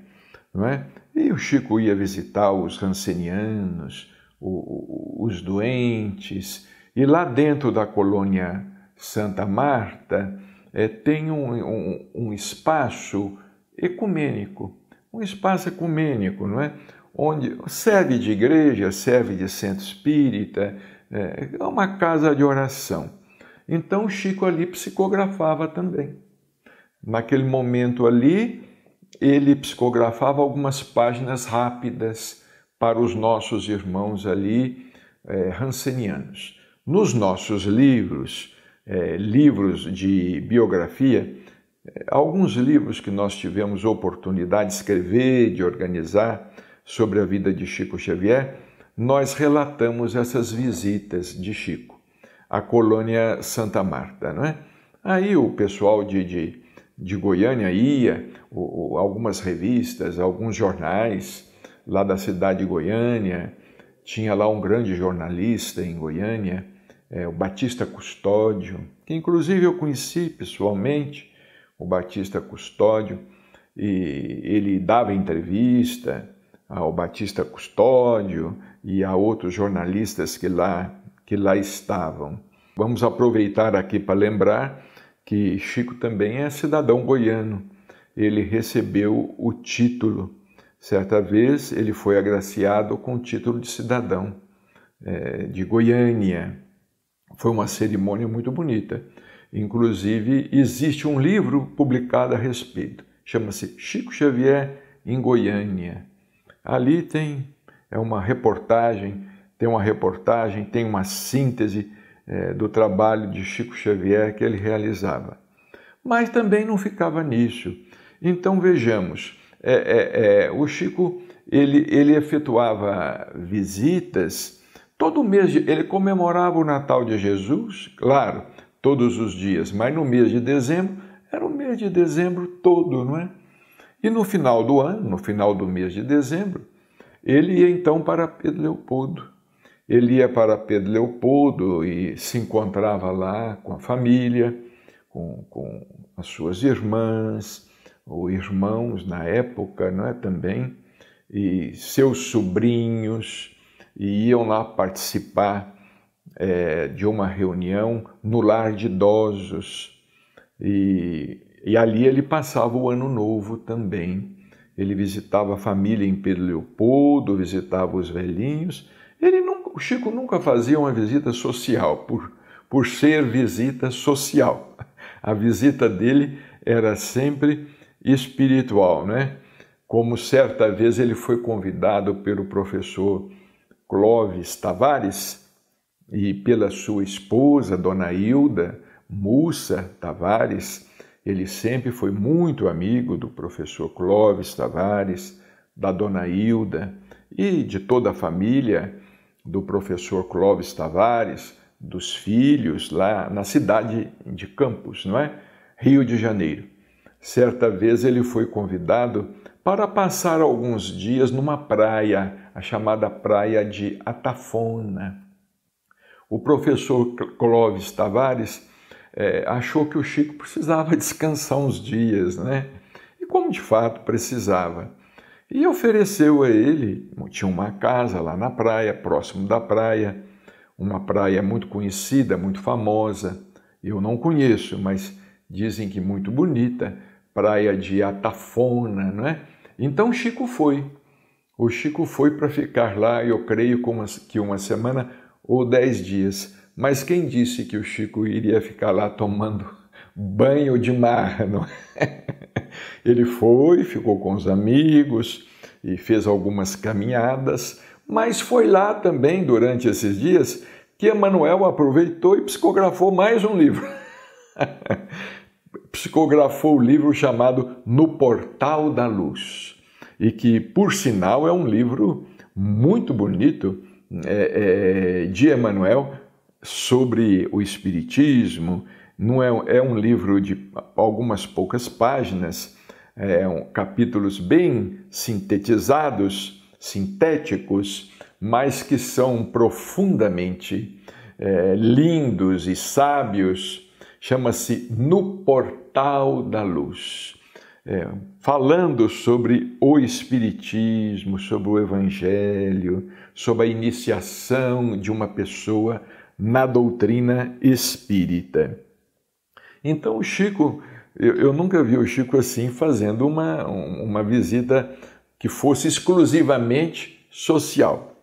Não é? E o Chico ia visitar os rancenianos, os doentes. E lá dentro da colônia Santa Marta é, tem um, um, um espaço ecumênico, um espaço ecumênico, não é? Onde serve de igreja, serve de centro espírita, né? é uma casa de oração. Então Chico ali psicografava também. Naquele momento ali, ele psicografava algumas páginas rápidas para os nossos irmãos ali é, hansenianos. Nos nossos livros, é, livros de biografia, é, alguns livros que nós tivemos oportunidade de escrever, de organizar sobre a vida de Chico Xavier, nós relatamos essas visitas de Chico à colônia Santa Marta, não é? Aí o pessoal de, de, de Goiânia ia, ou, ou algumas revistas, alguns jornais, lá da cidade de Goiânia, tinha lá um grande jornalista em Goiânia, é, o Batista Custódio, que inclusive eu conheci pessoalmente, o Batista Custódio, e ele dava entrevista ao Batista Custódio e a outros jornalistas que lá, que lá estavam. Vamos aproveitar aqui para lembrar que Chico também é cidadão goiano. Ele recebeu o título Certa vez ele foi agraciado com o título de cidadão é, de Goiânia. Foi uma cerimônia muito bonita. Inclusive, existe um livro publicado a respeito. Chama-se Chico Xavier em Goiânia. Ali tem é uma reportagem, tem uma reportagem, tem uma síntese é, do trabalho de Chico Xavier que ele realizava. Mas também não ficava nisso. Então vejamos, é, é, é, o Chico ele, ele efetuava visitas todo mês, de, ele comemorava o Natal de Jesus, claro, todos os dias, mas no mês de dezembro, era o mês de dezembro todo, não é? E no final do ano, no final do mês de dezembro, ele ia então para Pedro Leopoldo. Ele ia para Pedro Leopoldo e se encontrava lá com a família, com, com as suas irmãs, ou irmãos na época, não é também, e seus sobrinhos, e iam lá participar é, de uma reunião no lar de idosos. E, e ali ele passava o ano novo também. Ele visitava a família em Pedro Leopoldo, visitava os velhinhos. Ele nunca, o Chico nunca fazia uma visita social, por, por ser visita social. A visita dele era sempre espiritual, né? Como certa vez ele foi convidado pelo professor Clóvis Tavares e pela sua esposa, Dona Hilda Mussa Tavares. Ele sempre foi muito amigo do professor Clóvis Tavares, da Dona Hilda e de toda a família do professor Clóvis Tavares, dos filhos lá na cidade de Campos, não é? Rio de Janeiro. Certa vez ele foi convidado para passar alguns dias numa praia, a chamada Praia de Atafona. O professor Clóvis Tavares é, achou que o Chico precisava descansar uns dias, né? E como de fato precisava. E ofereceu a ele, tinha uma casa lá na praia, próximo da praia, uma praia muito conhecida, muito famosa. Eu não conheço, mas dizem que muito bonita praia de Atafona, não é? Então Chico foi. O Chico foi para ficar lá, eu creio que uma semana ou dez dias. Mas quem disse que o Chico iria ficar lá tomando banho de mar? Não é? Ele foi, ficou com os amigos e fez algumas caminhadas, mas foi lá também durante esses dias que Emanuel aproveitou e psicografou mais um livro. psicografou o livro chamado No Portal da Luz, e que, por sinal, é um livro muito bonito é, é, de Emmanuel sobre o Espiritismo. Não é, é um livro de algumas poucas páginas, é, um, capítulos bem sintetizados, sintéticos, mas que são profundamente é, lindos e sábios chama-se No Portal da Luz. É, falando sobre o Espiritismo, sobre o Evangelho, sobre a iniciação de uma pessoa na doutrina espírita. Então, o Chico, eu, eu nunca vi o Chico assim fazendo uma, uma visita que fosse exclusivamente social.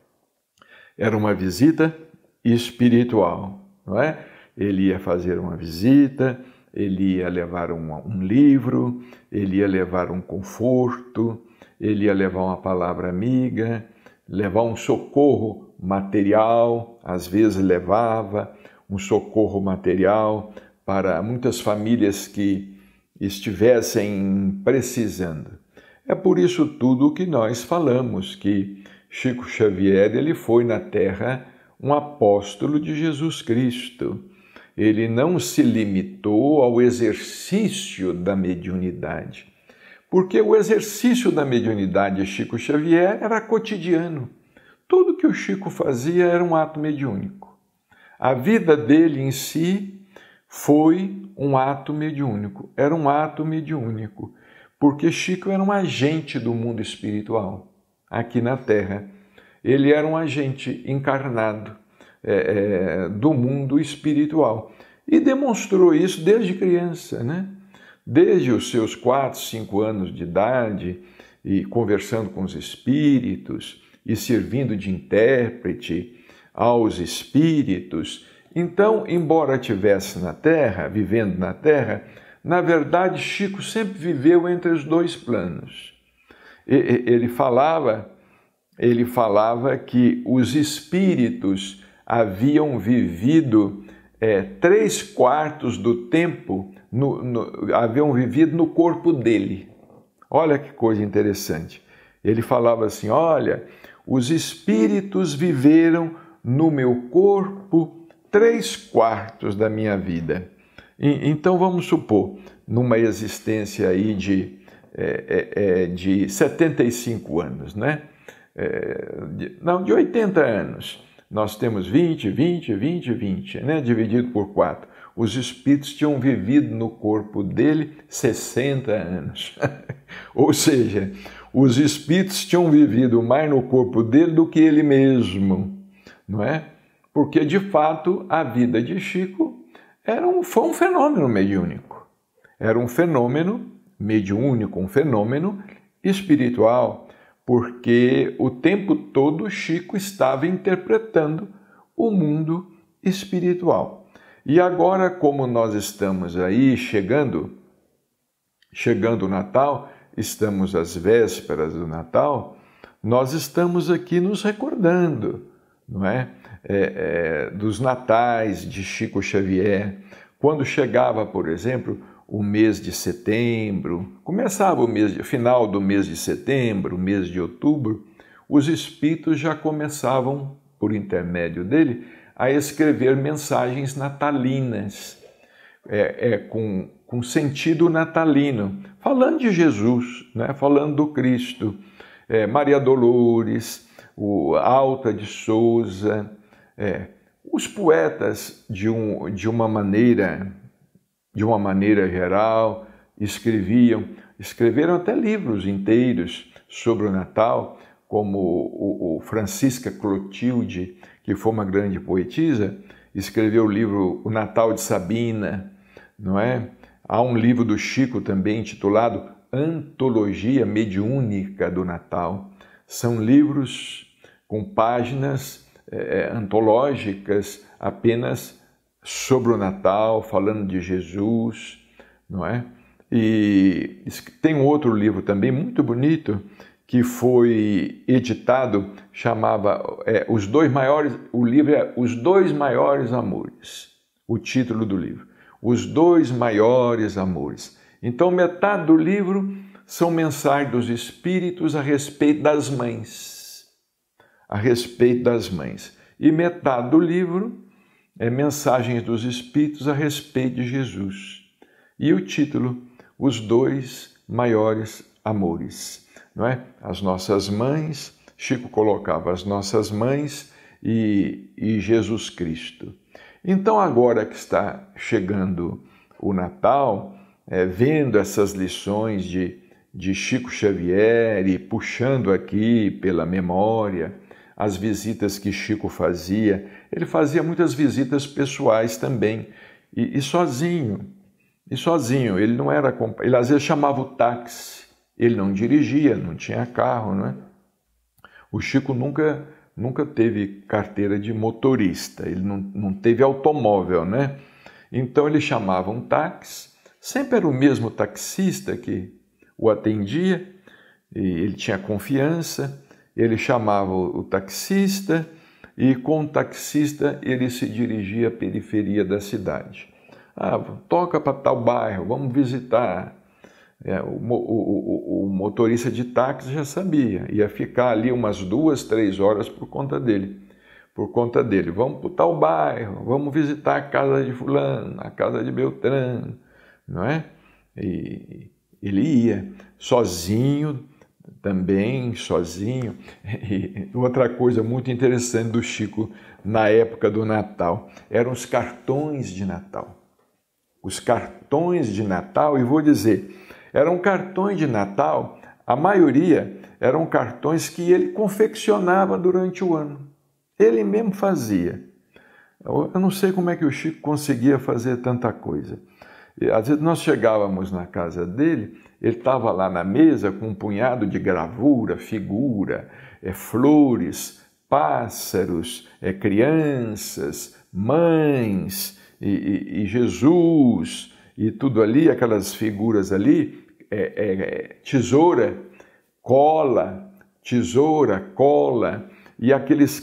Era uma visita espiritual, não é? ele ia fazer uma visita, ele ia levar um, um livro, ele ia levar um conforto, ele ia levar uma palavra amiga, levar um socorro material, às vezes levava um socorro material para muitas famílias que estivessem precisando. É por isso tudo que nós falamos que Chico Xavier ele foi na terra um apóstolo de Jesus Cristo ele não se limitou ao exercício da mediunidade. Porque o exercício da mediunidade de Chico Xavier era cotidiano. Tudo que o Chico fazia era um ato mediúnico. A vida dele em si foi um ato mediúnico. Era um ato mediúnico, porque Chico era um agente do mundo espiritual aqui na Terra. Ele era um agente encarnado é, é, do mundo espiritual. E demonstrou isso desde criança, né? Desde os seus 4, 5 anos de idade, e conversando com os espíritos, e servindo de intérprete aos espíritos. Então, embora tivesse na Terra, vivendo na Terra, na verdade Chico sempre viveu entre os dois planos. Ele falava, ele falava que os espíritos haviam vivido é, três quartos do tempo, no, no, haviam vivido no corpo dele. Olha que coisa interessante. Ele falava assim: Olha, os espíritos viveram no meu corpo três quartos da minha vida. E, então vamos supor, numa existência aí de, é, é, é de 75 anos, né? É, de, não, de 80 anos. Nós temos 20, 20, 20, 20, né? dividido por 4. Os espíritos tinham vivido no corpo dele 60 anos. Ou seja, os espíritos tinham vivido mais no corpo dele do que ele mesmo, não é? Porque de fato a vida de Chico era um, foi um fenômeno mediúnico. Era um fenômeno mediúnico, um fenômeno espiritual porque o tempo todo Chico estava interpretando o mundo espiritual. E agora, como nós estamos aí chegando, chegando o Natal, estamos às vésperas do Natal, nós estamos aqui nos recordando, não é? é, é dos natais de Chico Xavier, quando chegava, por exemplo, o mês de setembro, começava o mês, final do mês de setembro, mês de outubro, os espíritos já começavam, por intermédio dele, a escrever mensagens natalinas, é, é com, com sentido natalino, falando de Jesus, né? falando do Cristo, é, Maria Dolores, o Alta de Souza, é, os poetas, de, um, de uma maneira de uma maneira geral, escreviam, escreveram até livros inteiros sobre o Natal, como o, o Francisca Clotilde, que foi uma grande poetisa, escreveu o livro O Natal de Sabina, não é? Há um livro do Chico também intitulado Antologia Mediúnica do Natal. São livros com páginas é, antológicas apenas sobre o Natal, falando de Jesus, não é? E tem um outro livro também muito bonito que foi editado, chamava é, Os Dois Maiores, o livro é Os Dois Maiores Amores, o título do livro. Os Dois Maiores Amores. Então, metade do livro são mensagens dos Espíritos a respeito das mães. A respeito das mães. E metade do livro é Mensagens dos Espíritos a respeito de Jesus. E o título, Os Dois Maiores Amores. Não é? As nossas mães, Chico colocava as nossas mães e, e Jesus Cristo. Então, agora que está chegando o Natal, é, vendo essas lições de, de Chico Xavier e puxando aqui pela memória as visitas que Chico fazia. Ele fazia muitas visitas pessoais também, e, e sozinho. E sozinho, ele não era. Ele às vezes chamava o táxi, ele não dirigia, não tinha carro, não é? O Chico nunca, nunca teve carteira de motorista, ele não, não teve automóvel, né? Então ele chamava um táxi, sempre era o mesmo taxista que o atendia, ele tinha confiança, ele chamava o taxista e, com o taxista, ele se dirigia à periferia da cidade. Ah, toca para tal bairro, vamos visitar. É, o, o, o, o, motorista de táxi já sabia, ia ficar ali umas duas, três horas por conta dele. Por conta dele, vamos para tal bairro, vamos visitar a casa de fulano, a casa de Beltrano, não é? E ele ia sozinho, também sozinho. E outra coisa muito interessante do Chico na época do Natal eram os cartões de Natal. Os cartões de Natal, e vou dizer, eram cartões de Natal, a maioria eram cartões que ele confeccionava durante o ano. Ele mesmo fazia. Eu não sei como é que o Chico conseguia fazer tanta coisa. Às vezes nós chegávamos na casa dele ele estava lá na mesa com um punhado de gravura, figura, é, flores, pássaros, é, crianças, mães e, e, e, Jesus e tudo ali, aquelas figuras ali, é, é, é tesoura, cola, tesoura, cola e aqueles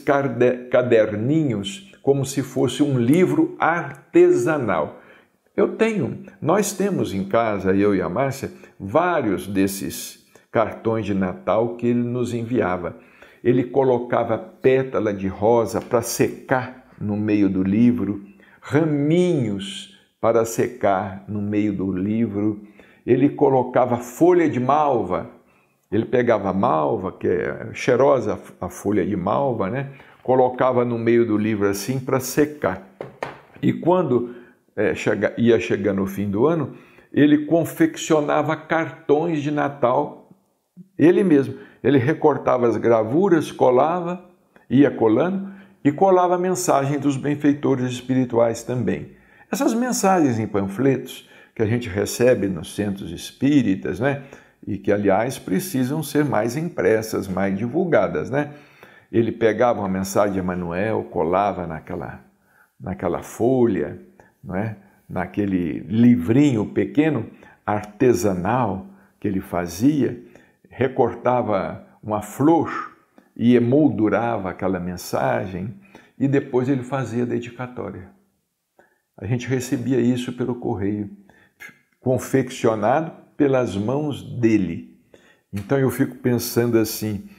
caderninhos como se fosse um livro artesanal. Eu tenho, nós temos em casa, eu e a Márcia, vários desses cartões de Natal que ele nos enviava. Ele colocava pétala de rosa para secar no meio do livro, raminhos para secar no meio do livro, ele colocava folha de malva, ele pegava malva, que é cheirosa a folha de malva, né? colocava no meio do livro assim para secar. E quando é, chega, ia chegando o fim do ano, ele confeccionava cartões de Natal, ele mesmo. Ele recortava as gravuras, colava, ia colando e colava a mensagem dos benfeitores espirituais também. Essas mensagens em panfletos que a gente recebe nos centros espíritas, né? E que, aliás, precisam ser mais impressas, mais divulgadas, né? Ele pegava uma mensagem de Emanuel, colava naquela, naquela folha, não é? naquele livrinho pequeno, artesanal, que ele fazia, recortava uma flor e emoldurava aquela mensagem e depois ele fazia a dedicatória. A gente recebia isso pelo correio, confeccionado pelas mãos dele. Então eu fico pensando assim,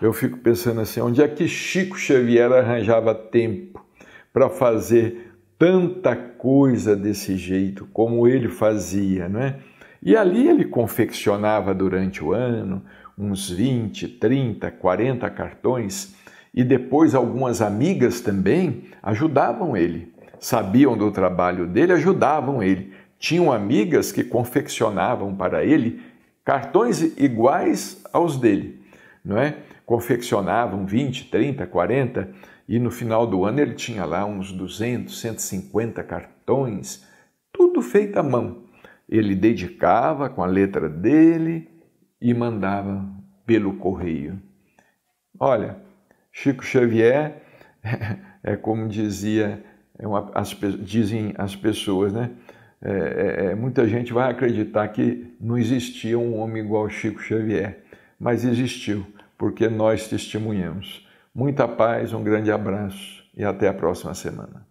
eu fico pensando assim, onde é que Chico Xavier arranjava tempo para fazer tanta coisa desse jeito como ele fazia, não é? E ali ele confeccionava durante o ano uns 20, 30, 40 cartões e depois algumas amigas também ajudavam ele. Sabiam do trabalho dele, ajudavam ele. Tinham amigas que confeccionavam para ele cartões iguais aos dele, não é? Confeccionavam 20, 30, 40 e no final do ano ele tinha lá uns 200, 150 cartões, tudo feito à mão. Ele dedicava com a letra dele e mandava pelo correio. Olha, Chico Xavier é como dizia, é uma, as, dizem as pessoas, né? É, é, é, muita gente vai acreditar que não existia um homem igual Chico Xavier, mas existiu, porque nós testemunhamos. Muita paz, um grande abraço e até a próxima semana.